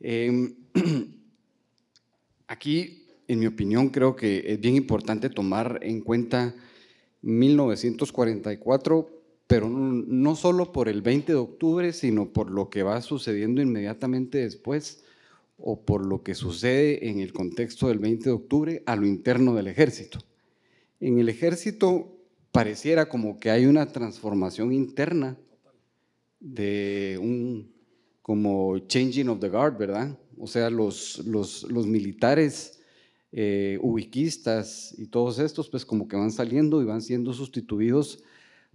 Em, [clears throat] aquí, en mi opinión, creo que es bien importante tomar en cuenta 1944 pero no solo por el 20 de octubre, sino por lo que va sucediendo inmediatamente después, o por lo que sucede en el contexto del 20 de octubre a lo interno del ejército. En el ejército pareciera como que hay una transformación interna de un como changing of the guard, ¿verdad? O sea, los, militares eh, ubiquistas y todos estos, pues como que van saliendo y van siendo sustituidos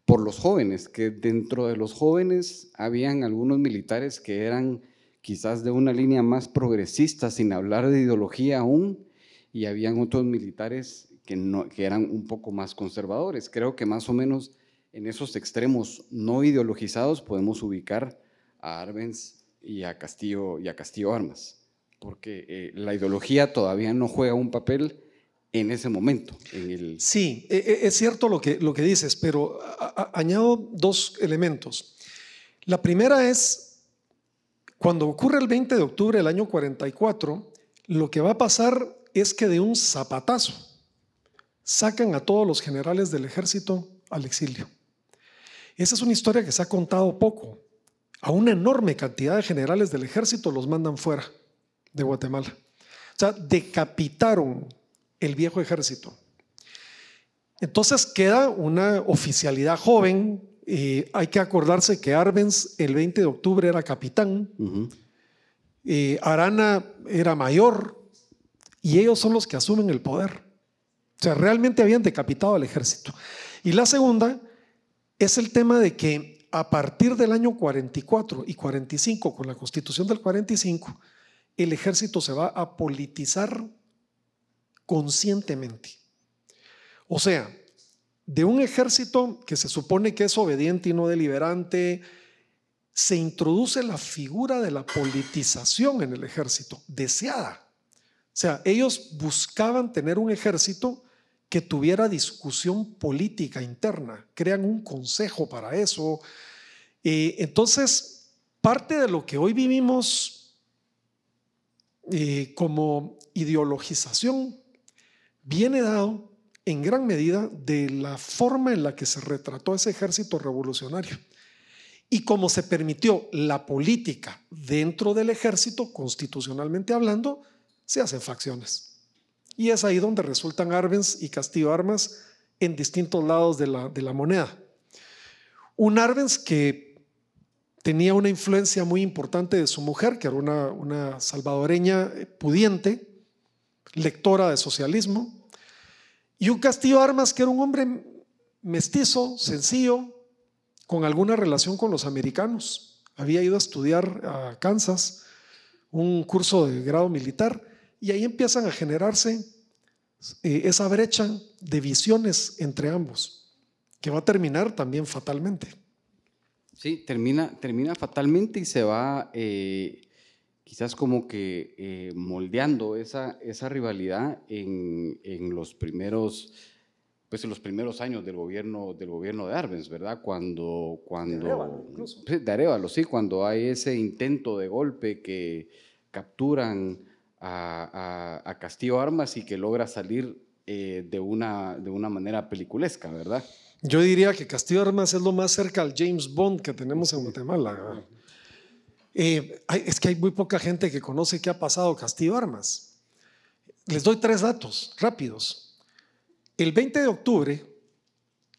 por los jóvenes, que dentro de los jóvenes habían algunos militares que eran quizás de una línea más progresista, sin hablar de ideología aún, y habían otros militares que, eran un poco más conservadores. Creo que más o menos en esos extremos no ideologizados podemos ubicar a Arbenz y a Castillo, y a Castillo Armas, porque eh, la ideología todavía no juega un papel en ese momento. Sí, e, e, es cierto lo que, lo que dices, pero añado dos elementos. La primera es cuando ocurre el 20 de octubre del año 44, lo que va a pasar es que de un zapatazo sacan a todos los generales del ejército al exilio. Esa es una historia que se ha contado poco. A una enorme cantidad de generales del ejército los mandan fuera de Guatemala. O sea, decapitaron el viejo ejército. Entonces queda una oficialidad joven hay que acordarse que Arbenz el 20 de octubre era capitán, Arana era mayor y ellos son los que asumen el poder. O sea, realmente habían decapitado al ejército. Y la segunda es el tema de que a partir del año 44 y 45, con la constitución del 45, el ejército se va a politizar conscientemente. O sea, de un ejército que se supone que es obediente y no deliberante, se introduce la figura de la politización en el ejército, deseada. O sea, ellos buscaban tener un ejército que tuviera discusión política interna, crean un consejo para eso. Eh, entonces, parte de lo que hoy vivimos eh, como ideologización viene dado en gran medida de la forma en la que se retrató ese ejército revolucionario y como se permitió la política dentro del ejército, constitucionalmente hablando, se hacen facciones. Y es ahí donde resultan Arbenz y Castillo Armas en distintos lados de la, moneda. Un Arbenz que tenía una influencia muy importante de su mujer, que era una salvadoreña pudiente, lectora de socialismo, y un Castillo Armas, que era un hombre mestizo, sencillo, con alguna relación con los americanos. Había ido a estudiar a Kansas un curso de grado militar y ahí empiezan a generarse eh, esa brecha de visiones entre ambos, que va a terminar también fatalmente. Sí, termina, termina fatalmente y se va eh, quizás como que eh, moldeando esa, esa rivalidad en, los primeros pues en los primeros años del gobierno del gobierno de Arbenz, ¿verdad? Cuando cuando de Arevalo, incluso. sí, cuando hay ese intento de golpe que capturan a, Castillo Armas y que logra salir eh, de una de una manera peliculesca, ¿verdad? Yo diría que Castillo Armas es lo más cerca al James Bond que tenemos en Guatemala. Eh, es que hay muy poca gente que conoce qué ha pasado Castillo Armas. Les doy tres datos rápidos. El 20 de octubre,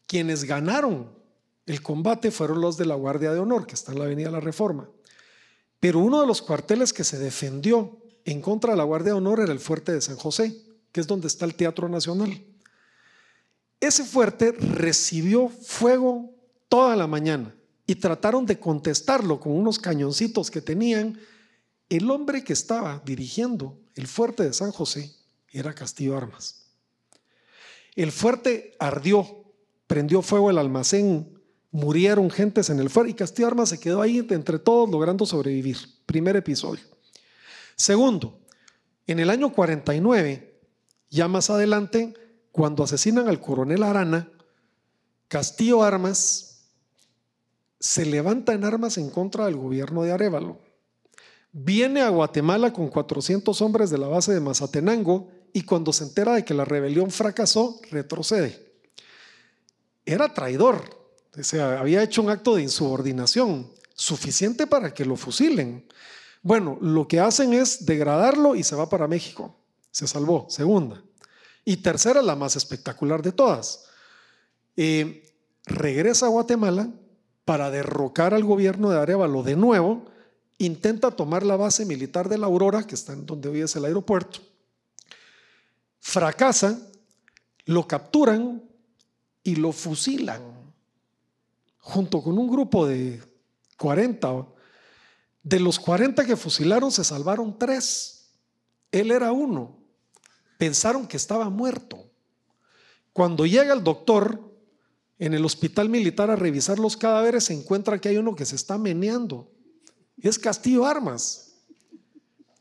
quienes ganaron el combate fueron los de la Guardia de Honor, que está en la Avenida La Reforma. Pero uno de los cuarteles que se defendió en contra de la Guardia de Honor era el fuerte de San José, que es donde está el Teatro Nacional. Ese fuerte recibió fuego toda la mañana y trataron de contestarlo con unos cañoncitos que tenían, el hombre que estaba dirigiendo el fuerte de San José era Castillo Armas. El fuerte ardió, prendió fuego el almacén, murieron gentes en el fuerte y Castillo Armas se quedó ahí entre todos logrando sobrevivir. Primer episodio. Segundo, en el año 49, ya más adelante, cuando asesinan al coronel Arana, Castillo Armas se levanta en armas en contra del gobierno de Arevalo. Viene a Guatemala con 400 hombres de la base de Mazatenango y cuando se entera de que la rebelión fracasó, retrocede. Era traidor, o había hecho un acto de insubordinación suficiente para que lo fusilen. Bueno, lo que hacen es degradarlo y se va para México. Se salvó, segunda. Y tercera, la más espectacular de todas. Eh, regresa a Guatemala para derrocar al gobierno de Arevalo de nuevo, intenta tomar la base militar de la Aurora, que está en donde hoy es el aeropuerto, fracasa, lo capturan y lo fusilan junto con un grupo de 40. De los 40 que fusilaron se salvaron tres. Él era uno. Pensaron que estaba muerto. Cuando llega el doctor, en el hospital militar a revisar los cadáveres, se encuentra que hay uno que se está meneando. Es Castillo Armas.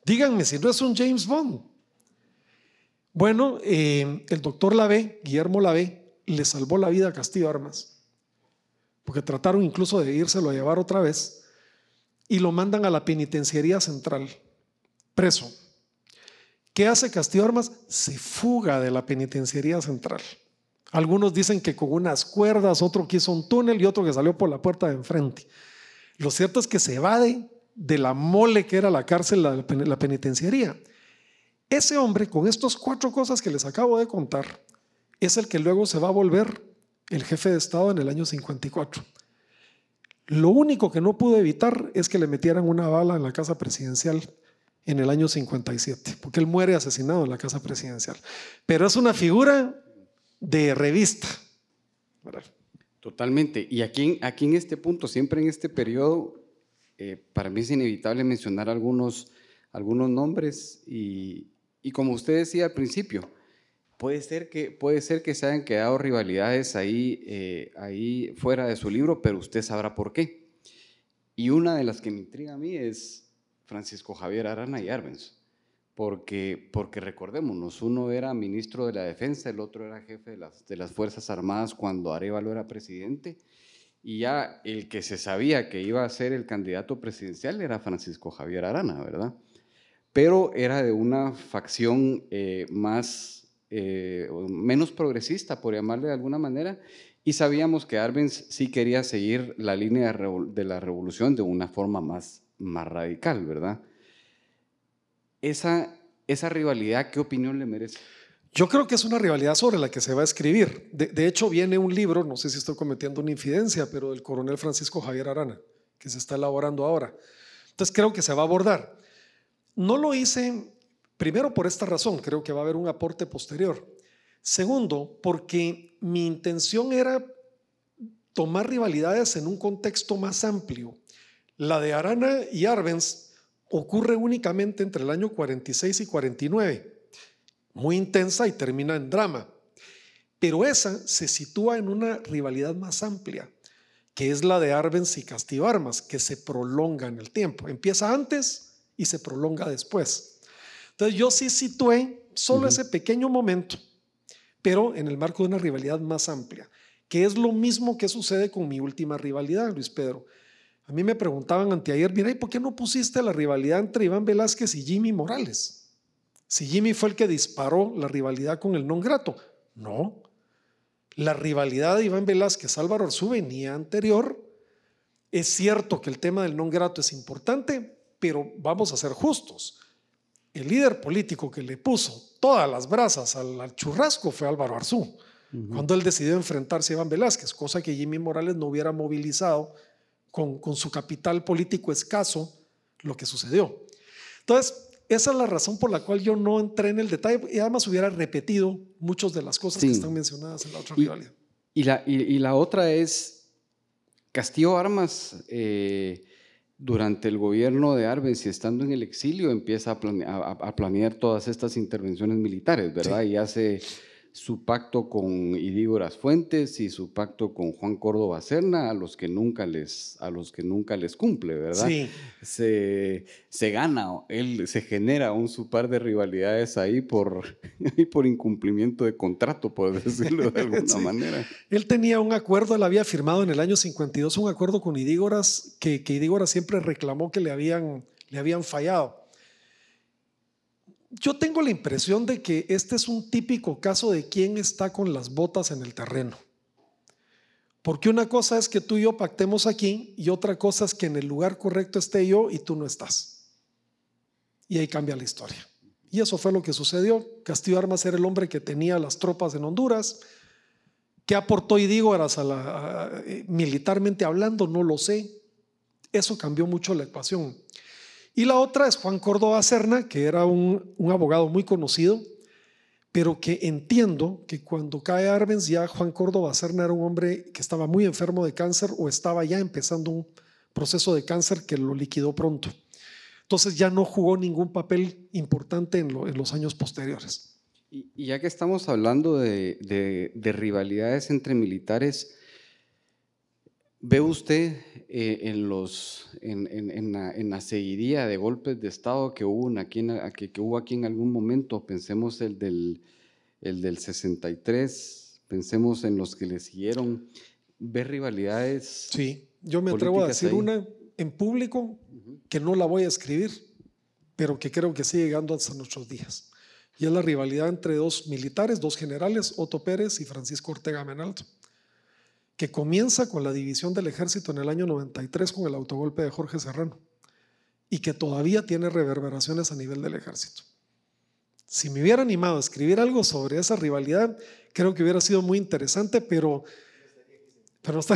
Díganme si no es un James Bond. Bueno, eh, el doctor Lavé, Guillermo Lavé, le salvó la vida a Castillo Armas, porque trataron incluso de írselo a llevar otra vez, y lo mandan a la penitenciaría central, preso. ¿Qué hace Castillo Armas? Se fuga de la penitenciaría central. Algunos dicen que con unas cuerdas, otro que hizo un túnel y otro que salió por la puerta de enfrente. Lo cierto es que se evade de la mole que era la cárcel, la, penitenciaría. Ese hombre, con estas cuatro cosas que les acabo de contar, es el que luego se va a volver el jefe de Estado en el año 54. Lo único que no pudo evitar es que le metieran una bala en la casa presidencial en el año 57, porque él muere asesinado en la casa presidencial. Pero es una figura de revista. Totalmente. Y aquí, aquí en este punto, siempre en este periodo, eh, para mí es inevitable mencionar algunos, algunos nombres y, como usted decía al principio, puede ser que, puede ser que se hayan quedado rivalidades ahí, eh, ahí fuera de su libro, pero usted sabrá por qué. Y una de las que me intriga a mí es Francisco Javier Arana y Arbenz porque, recordémonos, uno era ministro de la Defensa, el otro era jefe de las, Fuerzas Armadas cuando Arevalo era presidente, y ya el que se sabía que iba a ser el candidato presidencial era Francisco Javier Arana, ¿verdad? Pero era de una facción eh, eh, menos progresista, por llamarle de alguna manera, y sabíamos que Arbenz sí quería seguir la línea de la revolución de una forma más radical, ¿verdad? esa, esa rivalidad, ¿qué opinión le merece? Yo creo que es una rivalidad sobre la que se va a escribir. De, de, hecho, viene un libro, no sé si estoy cometiendo una infidencia, pero del coronel Francisco Javier Arana, que se está elaborando ahora. Entonces creo que se va a abordar. No lo hice, primero por esta razón, creo que va a haber un aporte posterior. Segundo, porque mi intención era tomar rivalidades en un contexto más amplio. La de Arana y Arbenz ocurre únicamente entre el año 46 y 49, muy intensa y termina en drama. Pero esa se sitúa en una rivalidad más amplia, que es la de Arbenz y Armas, que se prolonga en el tiempo. Empieza antes y se prolonga después. Entonces yo sí situé solo ese pequeño momento, pero en el marco de una rivalidad más amplia, que es lo mismo que sucede con mi última rivalidad, Luis Pedro. A mí me preguntaban anteayer, mira, ¿y por qué no pusiste la rivalidad entre Iván Velázquez y Jimmy Morales? Si Jimmy fue el que disparó la rivalidad con el non grato. No. La rivalidad de Iván Velázquez Álvaro Arzú venía anterior. Es cierto que el tema del non grato es importante, pero vamos a ser justos. El líder político que le puso todas las brasas al, churrasco fue Álvaro Arzú, cuando él decidió enfrentarse a Iván Velázquez, cosa que Jimmy Morales no hubiera movilizado con, con su capital político escaso lo que sucedió. Entonces, esa es la razón por la cual yo no entré en el detalle y además hubiera repetido muchas de las cosas que están mencionadas en la otra y, Y la, y, la otra es, Castillo Armas, eh, durante el gobierno de Arbenz y estando en el exilio, empieza a, a, planear todas estas intervenciones militares, ¿verdad? Y hace su pacto con Idígoras Fuentes y su pacto con Juan Córdoba Serna, a los que nunca les, a los que nunca les cumple, ¿verdad? Sí. Se, gana, él se genera un su par de rivalidades ahí por, [laughs] por incumplimiento de contrato, por decirlo de alguna [laughs] manera. Él tenía un acuerdo, él había firmado en el año 52 un acuerdo con Idígoras que, que Idígoras siempre reclamó que le habían, le habían fallado yo tengo la impresión de que este es un típico caso de quién está con las botas en el terreno. Porque una cosa es que tú y yo pactemos aquí y otra cosa es que en el lugar correcto esté yo y tú no estás. Y ahí cambia la historia. Y eso fue lo que sucedió. Castillo Armas era el hombre que tenía las tropas en Honduras. ¿Qué aportó Y a la, eh, militarmente hablando? No lo sé. Eso cambió mucho la ecuación. Y la otra es Juan Córdoba Cerna, que era un, abogado muy conocido, pero que entiendo que cuando cae Arbenz ya Juan Córdoba Serna era un hombre que estaba muy enfermo de cáncer o estaba ya empezando un proceso de cáncer que lo liquidó pronto. Entonces ya no jugó ningún papel importante en, los años posteriores. Y, ya que estamos hablando de rivalidades entre militares, ¿Ve usted eh, en, los, en, la, seguiría de golpes de Estado que hubo, aquí en, que, hubo aquí en algún momento? Pensemos el del, el del 63, pensemos en los que le siguieron. ¿Ve rivalidades? Sí, yo me atrevo a decir una en público que no la voy a escribir, pero que creo que sigue llegando hasta nuestros días. Y es la rivalidad entre dos militares, dos generales, Otto Pérez y Francisco Ortega Menalto que comienza con la división del ejército en el año 93 con el autogolpe de Jorge Serrano y que todavía tiene reverberaciones a nivel del ejército. Si me hubiera animado a escribir algo sobre esa rivalidad, creo que hubiera sido muy interesante, pero, pero está...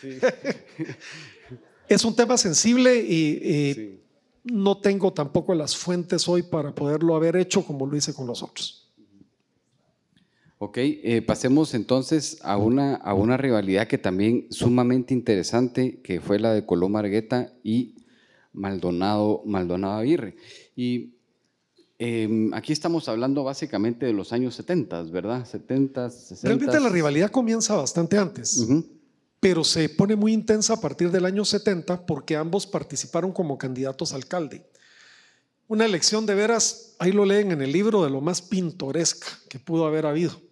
[laughs] es un tema sensible y, no tengo tampoco las fuentes hoy para poderlo haber hecho como lo hice con los otros. Ok, eh, pasemos entonces a una, a una rivalidad que también sumamente interesante, que fue la de Colón Margueta y Maldonado, Maldonado Aguirre. Y em, aquí estamos hablando básicamente de los años 70, ¿verdad? 70, 60. Realmente la rivalidad comienza bastante antes, pero se pone muy intensa a partir del año 70 porque ambos participaron como candidatos alcalde. Una elección de veras, ahí lo leen en el libro, de lo más pintoresca que pudo haber habido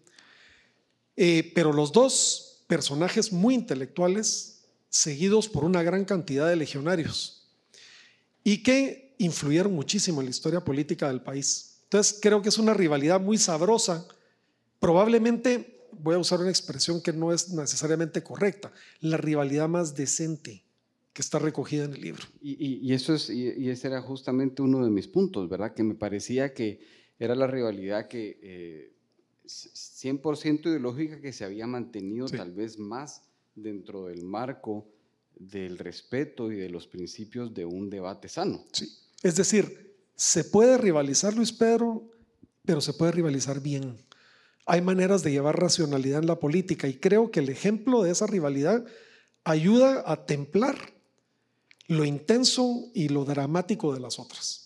eh, pero los dos personajes muy intelectuales, seguidos por una gran cantidad de legionarios, y que influyeron muchísimo en la historia política del país. Entonces, creo que es una rivalidad muy sabrosa. Probablemente, voy a usar una expresión que no es necesariamente correcta, la rivalidad más decente que está recogida en el libro. Y, eso es, y, ese era justamente uno de mis puntos, ¿verdad? Que me parecía que era la rivalidad que eh, 100% ideológica que se había mantenido tal vez más dentro del marco del respeto y de los principios de un debate sano. Sí, es decir, se puede rivalizar, Luis Pedro, pero se puede rivalizar bien. Hay maneras de llevar racionalidad en la política y creo que el ejemplo de esa rivalidad ayuda a templar lo intenso y lo dramático de las otras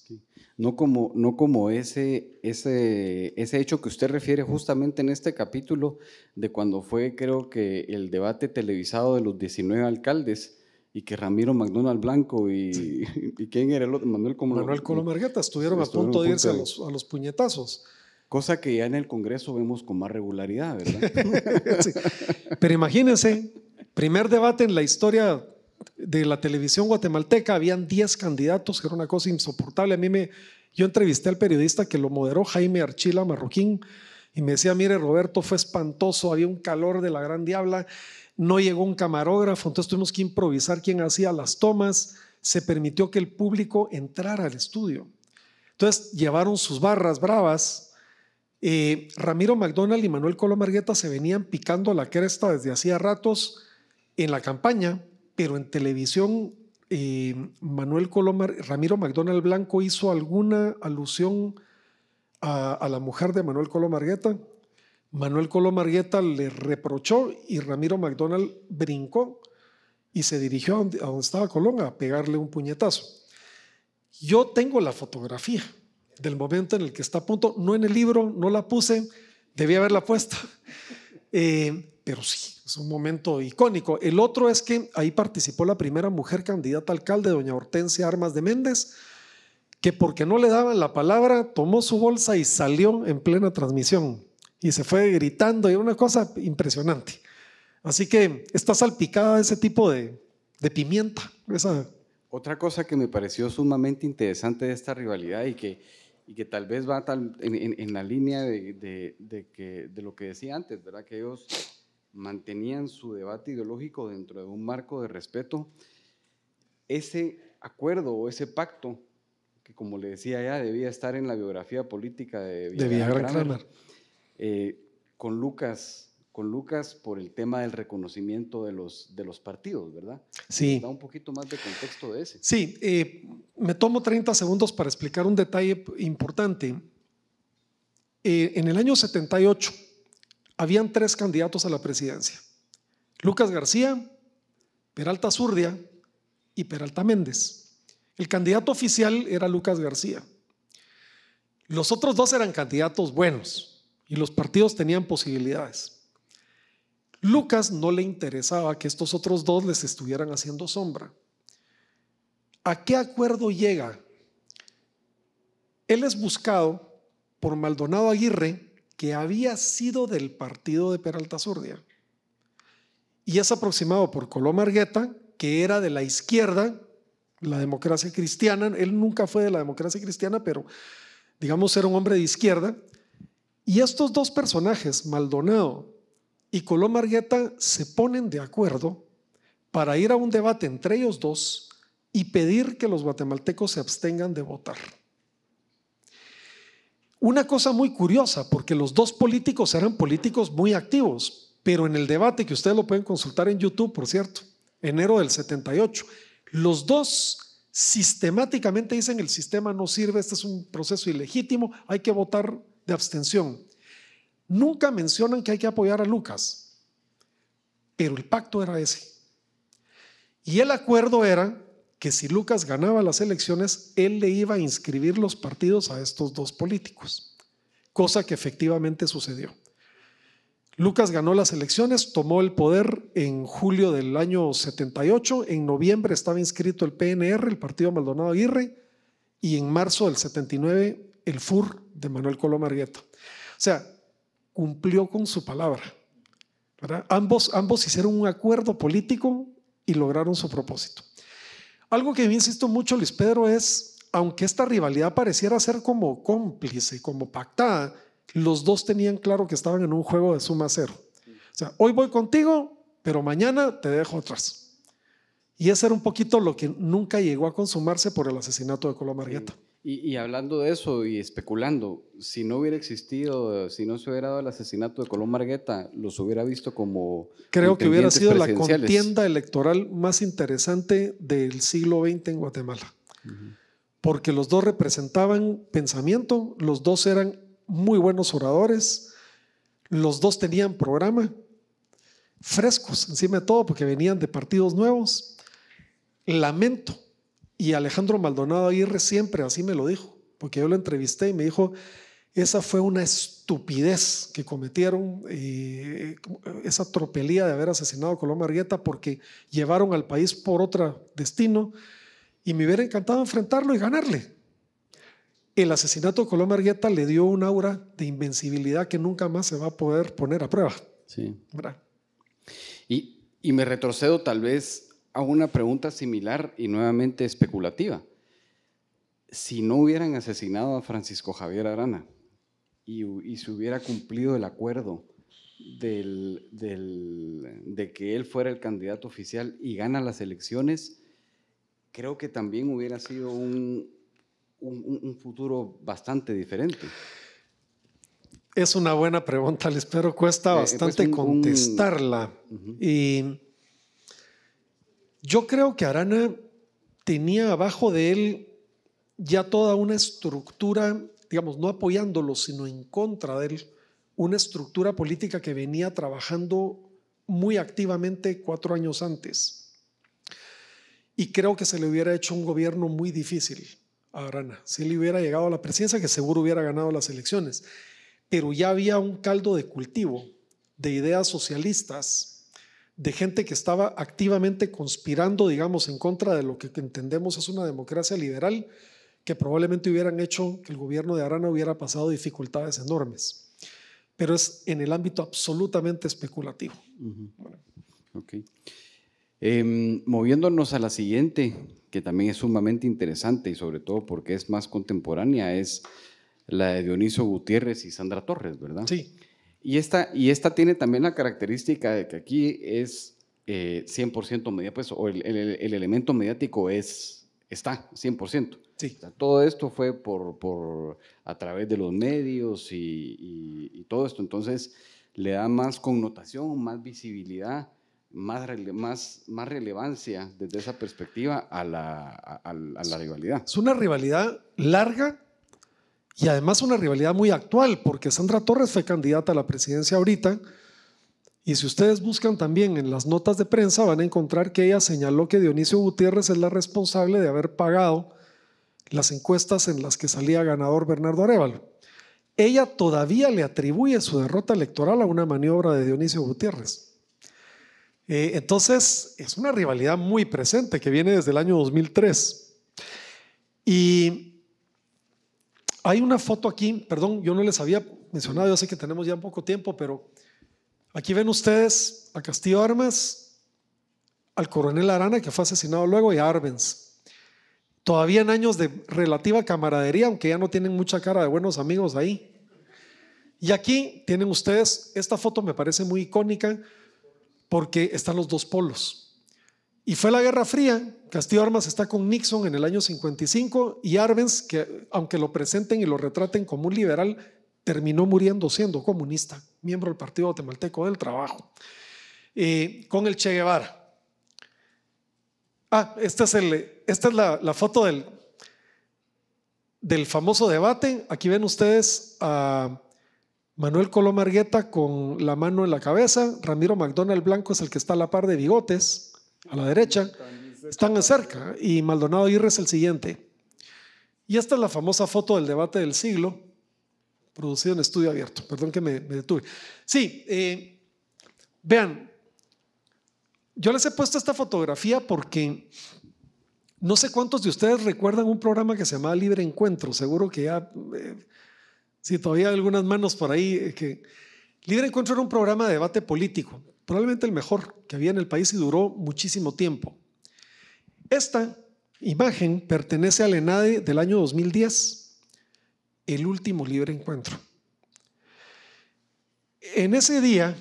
no como, no como ese, ese, ese hecho que usted refiere justamente en este capítulo de cuando fue, creo que, el debate televisado de los 19 alcaldes y que Ramiro McDonald Blanco [laughs] y, quién era el otro, Manuel Colomargueta. Manuel estuvieron, a punto de irse a los, a los puñetazos. Cosa que ya en el Congreso vemos con más regularidad, ¿verdad? [laughs] Pero imagínense, primer debate en la historia de la televisión guatemalteca habían 10 candidatos, que era una cosa insoportable. A mí me, yo entrevisté al periodista que lo moderó, Jaime Archila Marroquín, y me decía, mire Roberto, fue espantoso, había un calor de la gran diabla, no llegó un camarógrafo, entonces tuvimos que improvisar quién hacía las tomas, se permitió que el público entrara al estudio. Entonces llevaron sus barras bravas, eh, Ramiro McDonald y Manuel Colomargueta se venían picando la cresta desde hacía ratos en la campaña pero en televisión eh, Manuel Colomar, Ramiro McDonald Blanco hizo alguna alusión a, la mujer de Manuel Colomargueta. Manuel Colomargueta le reprochó y Ramiro McDonald brincó y se dirigió a donde, estaba Colón a pegarle un puñetazo. Yo tengo la fotografía del momento en el que está a punto, no en el libro, no la puse, debía haberla puesto. [laughs] Eh, pero sí, es un momento icónico. El otro es que ahí participó la primera mujer candidata alcalde, doña Hortensia Armas de Méndez, que porque no le daban la palabra, tomó su bolsa y salió en plena transmisión. Y se fue gritando, y una cosa impresionante. Así que está salpicada ese tipo de, pimienta. Otra cosa que me pareció sumamente interesante de esta rivalidad y que, y que tal vez va en, la línea de, que, de lo que decía antes, ¿verdad? que ellos mantenían su debate ideológico dentro de un marco de respeto, ese acuerdo o ese pacto, que como le decía ya, debía estar en la biografía política de Villagran eh, con Lucas con Lucas por el tema del reconocimiento de los, de los partidos, ¿verdad? Sí. Da un poquito más de contexto de ese. Sí, eh, me tomo 30 segundos para explicar un detalle importante. Eh, en el año 78, habían tres candidatos a la presidencia. Lucas García, Peralta Zurdia y Peralta Méndez. El candidato oficial era Lucas García. Los otros dos eran candidatos buenos y los partidos tenían posibilidades. Lucas no le interesaba que estos otros dos les estuvieran haciendo sombra. ¿A qué acuerdo llega? Él es buscado por Maldonado Aguirre que había sido del partido de Peralta Zurdia. Y es aproximado por Coloma Argueta, que era de la izquierda, la democracia cristiana. Él nunca fue de la democracia cristiana, pero digamos era un hombre de izquierda. Y estos dos personajes, Maldonado y Coloma Argueta, se ponen de acuerdo para ir a un debate entre ellos dos y pedir que los guatemaltecos se abstengan de votar. Una cosa muy curiosa, porque los dos políticos eran políticos muy activos, pero en el debate que ustedes lo pueden consultar en YouTube, por cierto, enero del 78, los dos sistemáticamente dicen el sistema no sirve, este es un proceso ilegítimo, hay que votar de abstención. Nunca mencionan que hay que apoyar a Lucas, pero el pacto era ese. Y el acuerdo era que si Lucas ganaba las elecciones, él le iba a inscribir los partidos a estos dos políticos, cosa que efectivamente sucedió. Lucas ganó las elecciones, tomó el poder en julio del año 78, en noviembre estaba inscrito el PNR, el Partido Maldonado Aguirre, y en marzo del 79 el FUR de Manuel Coloma O sea, cumplió con su palabra. Ambos, ambos hicieron un acuerdo político y lograron su propósito. Algo que me insisto mucho, Luis Pedro, es, aunque esta rivalidad pareciera ser como cómplice, como pactada, los dos tenían claro que estaban en un juego de suma cero. O sea, hoy voy contigo, pero mañana te dejo atrás. Y ese era un poquito lo que nunca llegó a consumarse por el asesinato de Colón Margueta. Y, hablando de eso y especulando, si no hubiera existido, si no se hubiera dado el asesinato de Colón Margueta, los hubiera visto como. Creo que hubiera sido la contienda electoral más interesante del siglo XX en Guatemala. Porque los dos representaban pensamiento, los dos eran muy buenos oradores, los dos tenían programa, frescos encima de todo, porque venían de partidos nuevos. Lamento y Alejandro Maldonado Aguirre siempre así me lo dijo, porque yo lo entrevisté y me dijo, esa fue una estupidez que cometieron, eh, esa tropelía de haber asesinado a Coloma Arrieta porque llevaron al país por otro destino y me hubiera encantado enfrentarlo y ganarle. El asesinato de Coloma Arrieta le dio un aura de invencibilidad que nunca más se va a poder poner a prueba. Sí. ¿Verdad? Y, y me retrocedo tal vez hago una pregunta similar y nuevamente especulativa. Si no hubieran asesinado a Francisco Javier Arana y, se hubiera cumplido el acuerdo del, de que él fuera el candidato oficial y gana las elecciones, creo que también hubiera sido un, futuro bastante diferente. Es una buena pregunta, les espero. cuesta eh, eh, pues bastante contestarla. Y yo creo que Arana tenía abajo de él ya toda una estructura, digamos, no apoyándolo, sino en contra de él, una estructura política que venía trabajando muy activamente cuatro años antes. Y creo que se le hubiera hecho un gobierno muy difícil a Arana, si le hubiera llegado a la presidencia, que seguro hubiera ganado las elecciones. Pero ya había un caldo de cultivo de ideas socialistas de gente que estaba activamente conspirando, digamos, en contra de lo que entendemos es una democracia liberal, que probablemente hubieran hecho que el gobierno de Arana hubiera pasado dificultades enormes. Pero es en el ámbito absolutamente especulativo. Em, moviéndonos a la siguiente, que también es sumamente interesante y sobre todo porque es más contemporánea, es la de Dioniso Gutiérrez y Sandra Torres, ¿verdad? Sí. Y esta, y esta tiene también la característica de que aquí es 100% eh, media, pues, o el, elemento mediático es, está 100%. Sí. todo esto fue por, a través de los medios y, todo esto. Entonces, le da más connotación, más visibilidad, más, más, más relevancia desde esa perspectiva a la, a la rivalidad. Es una rivalidad larga y además una rivalidad muy actual, porque Sandra Torres fue candidata a la presidencia ahorita. Y si ustedes buscan también en las notas de prensa, van a encontrar que ella señaló que Dionisio Gutiérrez es la responsable de haber pagado las encuestas en las que salía ganador Bernardo Arevalo. Ella todavía le atribuye su derrota electoral a una maniobra de Dionisio Gutiérrez. Eh, entonces, es una rivalidad muy presente que viene desde el año 2003. Y hay una foto aquí, perdón, yo no les había mencionado, yo sé que tenemos ya poco tiempo, pero aquí ven ustedes a Castillo Armas, al coronel Arana, que fue asesinado luego, y a Arbenz. Todavía en años de relativa camaradería, aunque ya no tienen mucha cara de buenos amigos ahí. Y aquí tienen ustedes, esta foto me parece muy icónica porque están los dos polos. Y fue la Guerra Fría. Castillo Armas está con Nixon en el año 55 y Arbenz, que aunque lo presenten y lo retraten como un liberal, terminó muriendo siendo comunista, miembro del Partido Guatemalteco del Trabajo, eh, con el Che Guevara. Ah, es esta es la, foto del, del famoso debate. Aquí ven ustedes a Manuel colomargueta Argueta con la mano en la cabeza. Ramiro McDonald Blanco es el que está a la par de Bigotes a la derecha, están cerca y Maldonado Aguirre es el siguiente. Y esta es la famosa foto del debate del siglo, producido en estudio abierto. Perdón que me, detuve. Sí, eh, vean, yo les he puesto esta fotografía porque no sé cuántos de ustedes recuerdan un programa que se llamaba Libre Encuentro. Seguro que ya, eh, si todavía hay algunas manos por ahí, eh, Libre Encuentro era un programa de debate político probablemente el mejor que había en el país y duró muchísimo tiempo. Esta imagen pertenece al ENADE del año 2010, el último libre encuentro. En ese día,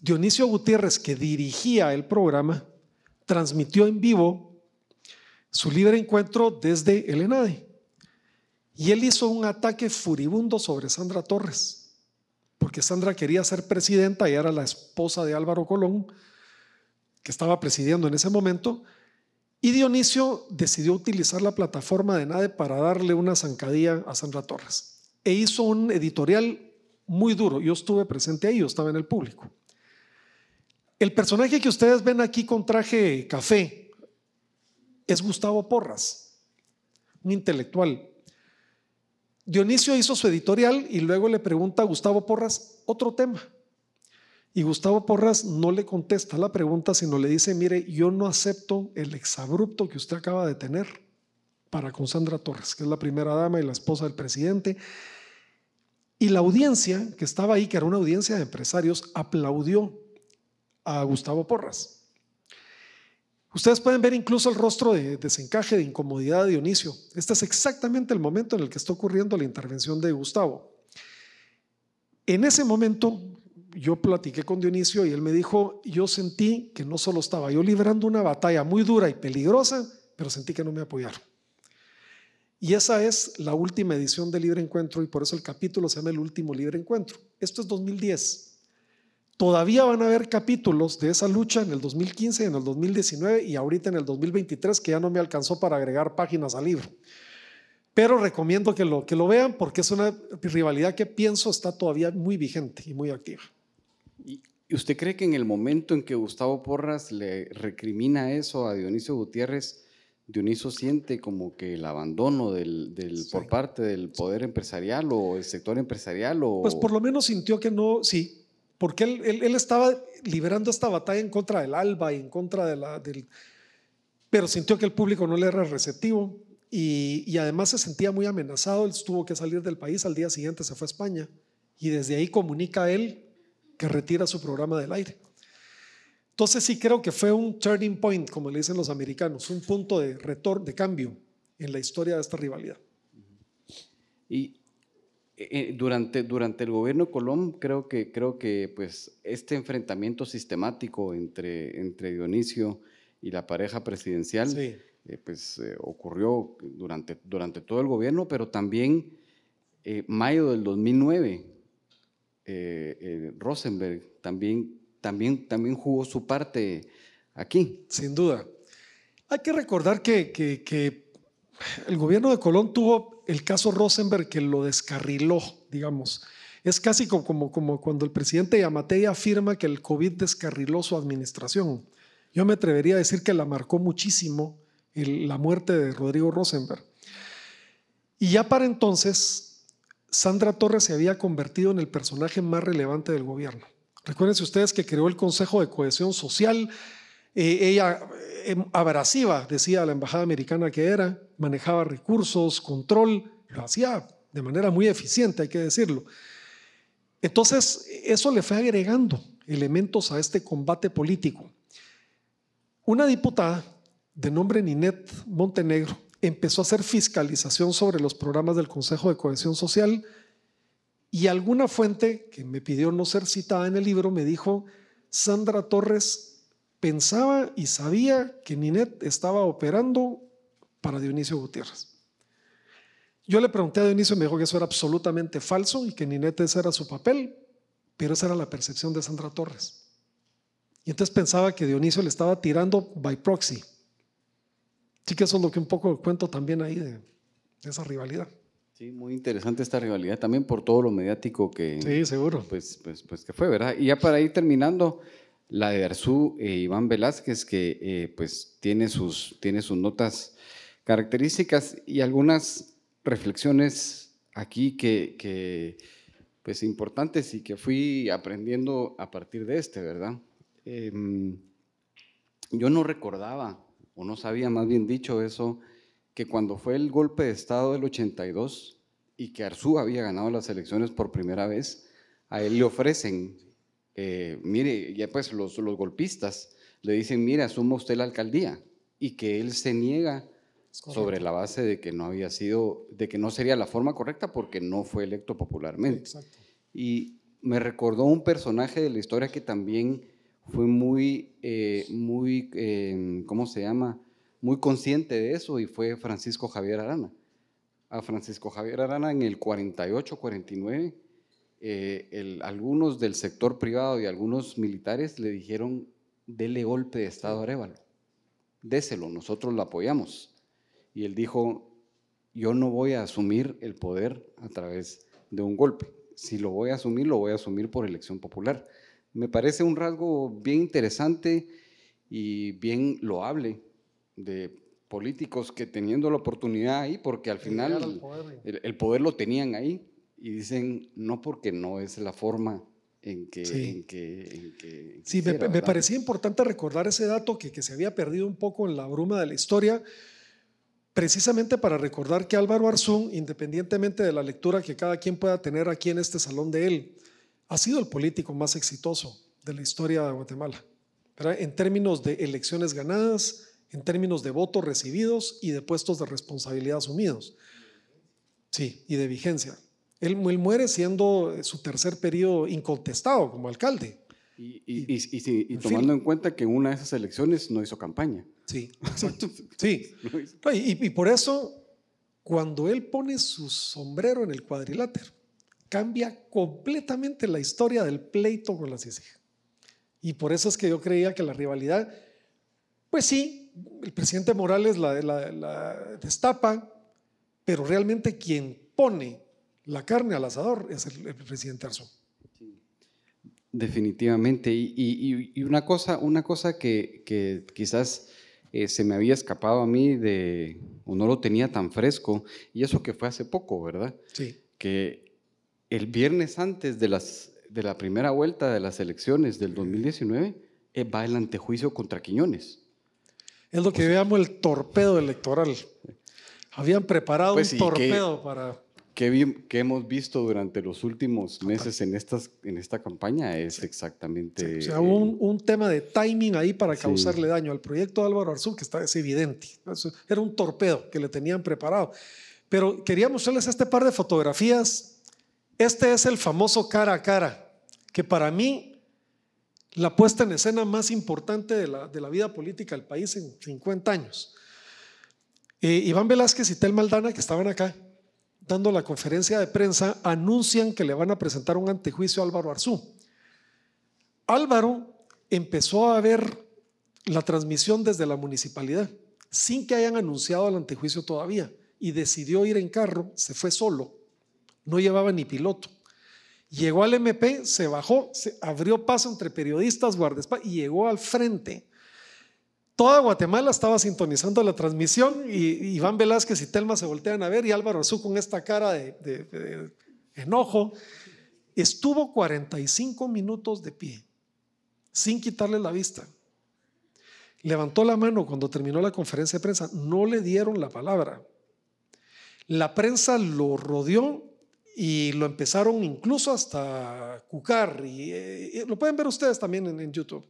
Dionisio Gutiérrez, que dirigía el programa, transmitió en vivo su libre encuentro desde el ENADE. Y él hizo un ataque furibundo sobre Sandra Torres porque Sandra quería ser presidenta y era la esposa de Álvaro Colón, que estaba presidiendo en ese momento, y Dionisio decidió utilizar la plataforma de NADE para darle una zancadilla a Sandra Torres. E hizo un editorial muy duro. Yo estuve presente ahí, yo estaba en el público. El personaje que ustedes ven aquí con traje café es Gustavo Porras, un intelectual Dionisio hizo su editorial y luego le pregunta a Gustavo Porras otro tema. Y Gustavo Porras no le contesta la pregunta, sino le dice, mire, yo no acepto el exabrupto que usted acaba de tener para con Sandra Torres, que es la primera dama y la esposa del presidente. Y la audiencia que estaba ahí, que era una audiencia de empresarios, aplaudió a Gustavo Porras. Ustedes pueden ver incluso el rostro de desencaje, de incomodidad de Dionisio. Este es exactamente el momento en el que está ocurriendo la intervención de Gustavo. En ese momento yo platiqué con Dionisio y él me dijo, yo sentí que no solo estaba yo librando una batalla muy dura y peligrosa, pero sentí que no me apoyaron. Y esa es la última edición de Libre Encuentro y por eso el capítulo se llama El Último Libre Encuentro. Esto es 2010. Todavía van a haber capítulos de esa lucha en el 2015, en el 2019 y ahorita en el 2023 que ya no me alcanzó para agregar páginas al libro. Pero recomiendo que lo, que lo vean porque es una rivalidad que pienso está todavía muy vigente y muy activa. ¿Y usted cree que en el momento en que Gustavo Porras le recrimina eso a Dionisio Gutiérrez, Dionisio siente como que el abandono del, por parte del poder empresarial o el sector empresarial? O... Pues por lo menos sintió que no, sí, porque él, él, estaba liberando esta batalla en contra del alba y en contra de la, del... Pero sintió que el público no le era receptivo y, y, además se sentía muy amenazado, él tuvo que salir del país, al día siguiente se fue a España y desde ahí comunica él que retira su programa del aire. Entonces sí creo que fue un turning point, como le dicen los americanos, un punto de, retorno, de cambio en la historia de esta rivalidad. Y eh, durante, durante el gobierno Colón, creo que, creo que pues, este enfrentamiento sistemático entre, entre Dionisio y la pareja presidencial eh, pues, eh, ocurrió durante, durante todo el gobierno, pero también eh, mayo del 2009, Rosenberg también, también, también jugó su parte aquí. Sin duda. Hay que recordar que, que el gobierno de Colón tuvo el caso Rosenberg que lo descarriló, digamos. Es casi como, cuando el presidente Yamatei afirma que el COVID descarriló su administración. Yo me atrevería a decir que la marcó muchísimo la muerte de Rodrigo Rosenberg. Y ya para entonces, Sandra Torres se había convertido en el personaje más relevante del gobierno. Recuerden ustedes que creó el Consejo de Cohesión Social. Eh, ella Em, abrasiva, decía la embajada americana que era, manejaba recursos, control, lo hacía de manera muy eficiente, hay que decirlo. Entonces, eso le fue agregando elementos a este combate político. Una diputada de nombre Ninette Montenegro empezó a hacer fiscalización sobre los programas del Consejo de Cohesión Social y alguna fuente que me pidió no ser citada en el libro me dijo, Sandra Torres pensaba y sabía que Ninet estaba operando para Dionisio Gutiérrez. Yo le pregunté a Dionisio y me dijo que eso era absolutamente falso y que Ninet ese era su papel, pero esa era la percepción de Sandra Torres. Y entonces pensaba que Dionisio le estaba tirando by proxy. Sí que eso es lo que un poco cuento también ahí de, esa rivalidad. Sí, muy interesante esta rivalidad también por todo lo mediático que... Sí, seguro. Pues, pues, pues que fue, ¿verdad? Y ya para ir terminando, la de Arzú e Iván Velázquez, que eh, pues tiene sus, tiene sus notas características y algunas reflexiones aquí que, que pues importantes y que fui aprendiendo a partir de este, ¿verdad? Em, yo no recordaba, o no sabía más bien dicho eso, que cuando fue el golpe de Estado del 82 y que Arzú había ganado las elecciones por primera vez, a él le ofrecen eh, mire, ya pues los, golpistas le dicen, mire, asuma usted la alcaldía, y que él se niega sobre la base de que no había sido, de que no sería la forma correcta porque no fue electo popularmente. Y me recordó un personaje de la historia que también fue muy, eh, muy, eh, ¿cómo se llama? Muy consciente de eso y fue Francisco Javier Arana. A Francisco Javier Arana en el 48, 49 eh, algunos del sector privado y algunos militares le dijeron, dele golpe de Estado a Arevalo, déselo, nosotros lo apoyamos. Y él dijo, yo no voy a asumir el poder a través de un golpe, si lo voy a asumir, lo voy a asumir por elección popular. Me parece un rasgo bien interesante y bien loable de políticos que teniendo la oportunidad ahí, porque al final el poder lo tenían ahí, y dicen no porque no es la forma en que... Sí, en que, en que, sí me, parecía importante recordar ese dato que, que se había perdido un poco en la bruma de la historia, precisamente para recordar que Álvaro Arzún, independientemente de la lectura que cada quien pueda tener aquí en este salón de él, ha sido el político más exitoso de la historia de Guatemala, ¿verdad? en términos de elecciones ganadas, en términos de votos recibidos y de puestos de responsabilidad asumidos. Sí, y de vigencia. Él, muere siendo eh, su tercer periodo incontestado como alcalde. Y, tomando en cuenta que en una de esas elecciones no hizo campaña. Sí, [laughs] Sí. [laughs] Y, por eso, cuando él pone su sombrero en el cuadrilátero, cambia completamente la historia del pleito con la CICIG. Y por eso es que yo creía que la rivalidad, pues sí, el presidente Morales la, la destapa, pero realmente quien pone la carne al asador, es el, presidente Arzú. Definitivamente. Y, una cosa, una cosa que, quizás eh, se me había escapado a mí de, o no lo tenía tan fresco, y eso que fue hace poco, ¿verdad? Sí. Que el viernes antes de, las, de la primera vuelta de las elecciones del 2019 eh, va el antejuicio contra Quiñones. Es lo que veamos el torpedo electoral. Habían preparado pues un torpedo para que, hemos visto durante los últimos meses en, esta campaña es exactamente... un, tema de timing ahí para causarle daño al proyecto de Álvaro Arzú, que está, es evidente. Era un torpedo que le tenían preparado. Pero quería mostrarles este par de fotografías. Este es el famoso cara a cara, que para mí la puesta en escena más importante de la, vida política del país en 50 años. Eh, Iván Velázquez y Tel Maldana, que estaban acá, la conferencia de prensa, anuncian que le van a presentar un antejuicio a Álvaro Arzú. Álvaro empezó a ver la transmisión desde la municipalidad, sin que hayan anunciado el antejuicio todavía, y decidió ir en carro, se fue solo, no llevaba ni piloto. Llegó al MP, se bajó, se abrió paso entre periodistas, guardias y llegó al frente Toda Guatemala estaba sintonizando la transmisión y Iván Velázquez y Telma se voltean a ver y Álvaro Azú con esta cara de, enojo estuvo 45 minutos de pie sin quitarle la vista. Levantó la mano cuando terminó la conferencia de prensa, no le dieron la palabra. La prensa lo rodeó y lo empezaron incluso hasta cucar. Y, eh, eh, lo pueden ver ustedes también en YouTube.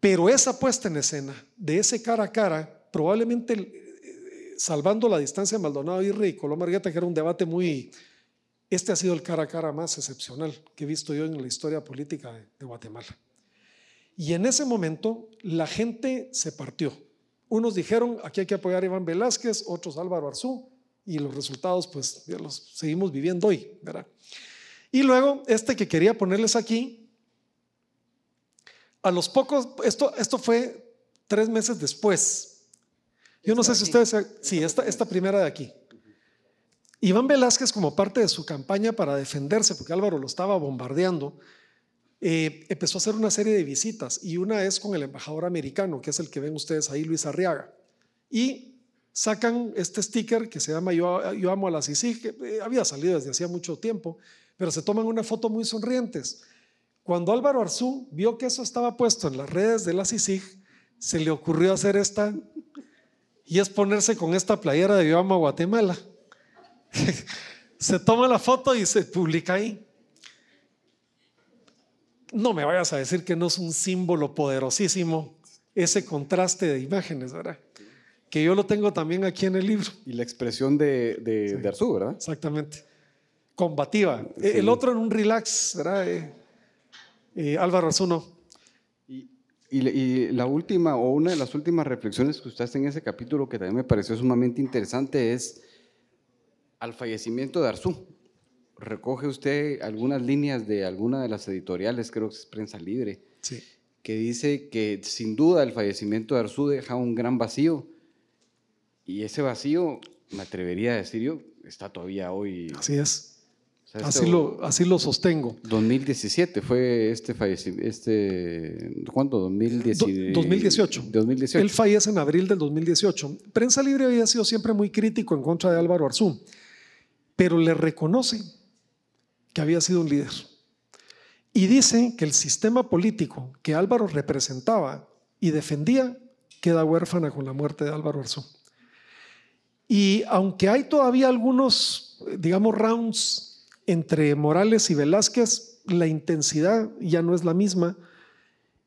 Pero esa puesta en escena de ese cara a cara, probablemente eh, eh, salvando la distancia de Maldonado y Rico, que era un debate muy... Este ha sido el cara a cara más excepcional que he visto yo en la historia política de, Guatemala. Y en ese momento la gente se partió. Unos dijeron, aquí hay que apoyar a Iván Velázquez, otros Álvaro Arzú, y los resultados pues ya los seguimos viviendo hoy, ¿verdad? Y luego este que quería ponerles aquí, a los pocos, esto, esto fue tres meses después. Yo no sé si ah, ustedes, sí, esta, esta primera de aquí. Iván Velázquez, como parte de su campaña para defenderse, porque Álvaro lo estaba bombardeando, eh, empezó a hacer una serie de visitas y una es con el embajador americano, que es el que ven ustedes ahí, Luis Arriaga. Y sacan este sticker que se llama Yo, amo a la CICIG, que eh, había salido desde hacía mucho tiempo, pero se toman una foto muy sonrientes. Cuando Álvaro Arzú vio que eso estaba puesto en las redes de la CICIG, se le ocurrió hacer esta y es ponerse con esta playera de Bioma, Guatemala. [laughs] se toma la foto y se publica ahí. No me vayas a decir que no es un símbolo poderosísimo ese contraste de imágenes, ¿verdad? Que yo lo tengo también aquí en el libro. Y la expresión de, Arzú, ¿verdad? Exactamente. Combativa. El otro en un relax, ¿verdad? Eh, eh, Álvaro Arzuno. Y, la última, o una de las últimas reflexiones que usted hace en ese capítulo, que también me pareció sumamente interesante, es al fallecimiento de Arzú. Recoge usted algunas líneas de alguna de las editoriales, creo que es Prensa Libre, que dice que sin duda el fallecimiento de Arzú deja un gran vacío. Y ese vacío, me atrevería a decir yo, está todavía hoy. Así es así, lo, así lo sostengo. 2017 fue este fallecimiento. Este, ¿Cuándo? 2018. 2018. 2018. Él fallece en abril del 2018. Prensa Libre había sido siempre muy crítico en contra de Álvaro Arzú, pero le reconoce que había sido un líder. Y dice que el sistema político que Álvaro representaba y defendía queda huérfana con la muerte de Álvaro Arzú. Y aunque hay todavía algunos, digamos, rounds entre Morales y Velázquez la intensidad ya no es la misma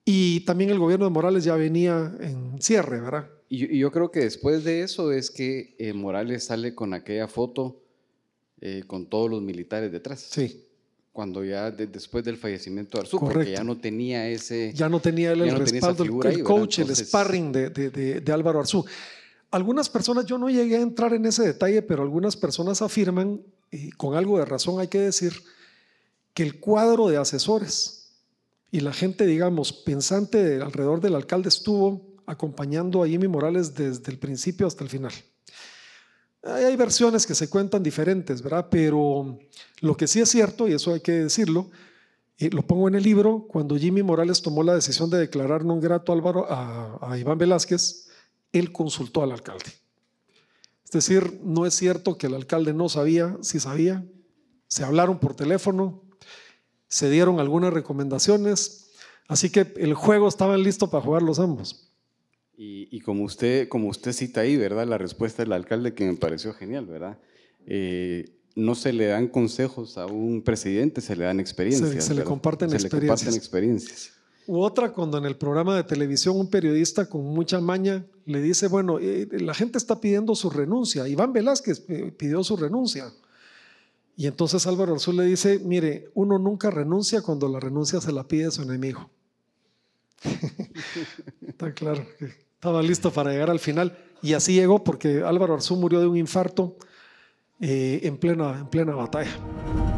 y también el gobierno de Morales ya venía en cierre, ¿verdad? Y, yo creo que después de eso es que eh, Morales sale con aquella foto eh, con todos los militares detrás. Sí. Cuando ya después del fallecimiento de Arzú, porque ya no tenía ese. Ya no tenía el, respaldo, el, coach, el sparring de, de Álvaro Arzú. Algunas personas, yo no llegué a entrar en ese detalle, pero algunas personas afirman y con algo de razón hay que decir, que el cuadro de asesores y la gente, digamos, pensante alrededor del alcalde estuvo acompañando a Jimmy Morales desde el principio hasta el final. Hay versiones que se cuentan diferentes, ¿verdad? Pero lo que sí es cierto, y eso hay que decirlo, y eh, lo pongo en el libro, cuando Jimmy Morales tomó la decisión de declarar no grato a, a Iván Velázquez, él consultó al alcalde. Es decir, no es cierto que el alcalde no sabía, si sabía. Se hablaron por teléfono, se dieron algunas recomendaciones, así que el juego estaba listo para jugar los ambos. Y, como, usted, como usted cita ahí, ¿verdad? La respuesta del alcalde que me pareció genial, ¿verdad? Eh, no se le dan consejos a un presidente, se le dan Se, le comparten experiencias. Se le comparten experiencias otra cuando en el programa de televisión un periodista con mucha maña le dice, bueno, eh, la gente está pidiendo su renuncia. Iván Velázquez eh, pidió su renuncia. Y entonces Álvaro Arzú le dice, mire, uno nunca renuncia cuando la renuncia se la pide su enemigo. [laughs] Está claro que estaba listo para llegar al final. Y así llegó porque Álvaro Arzú murió de un infarto eh, en, plena, en plena batalla.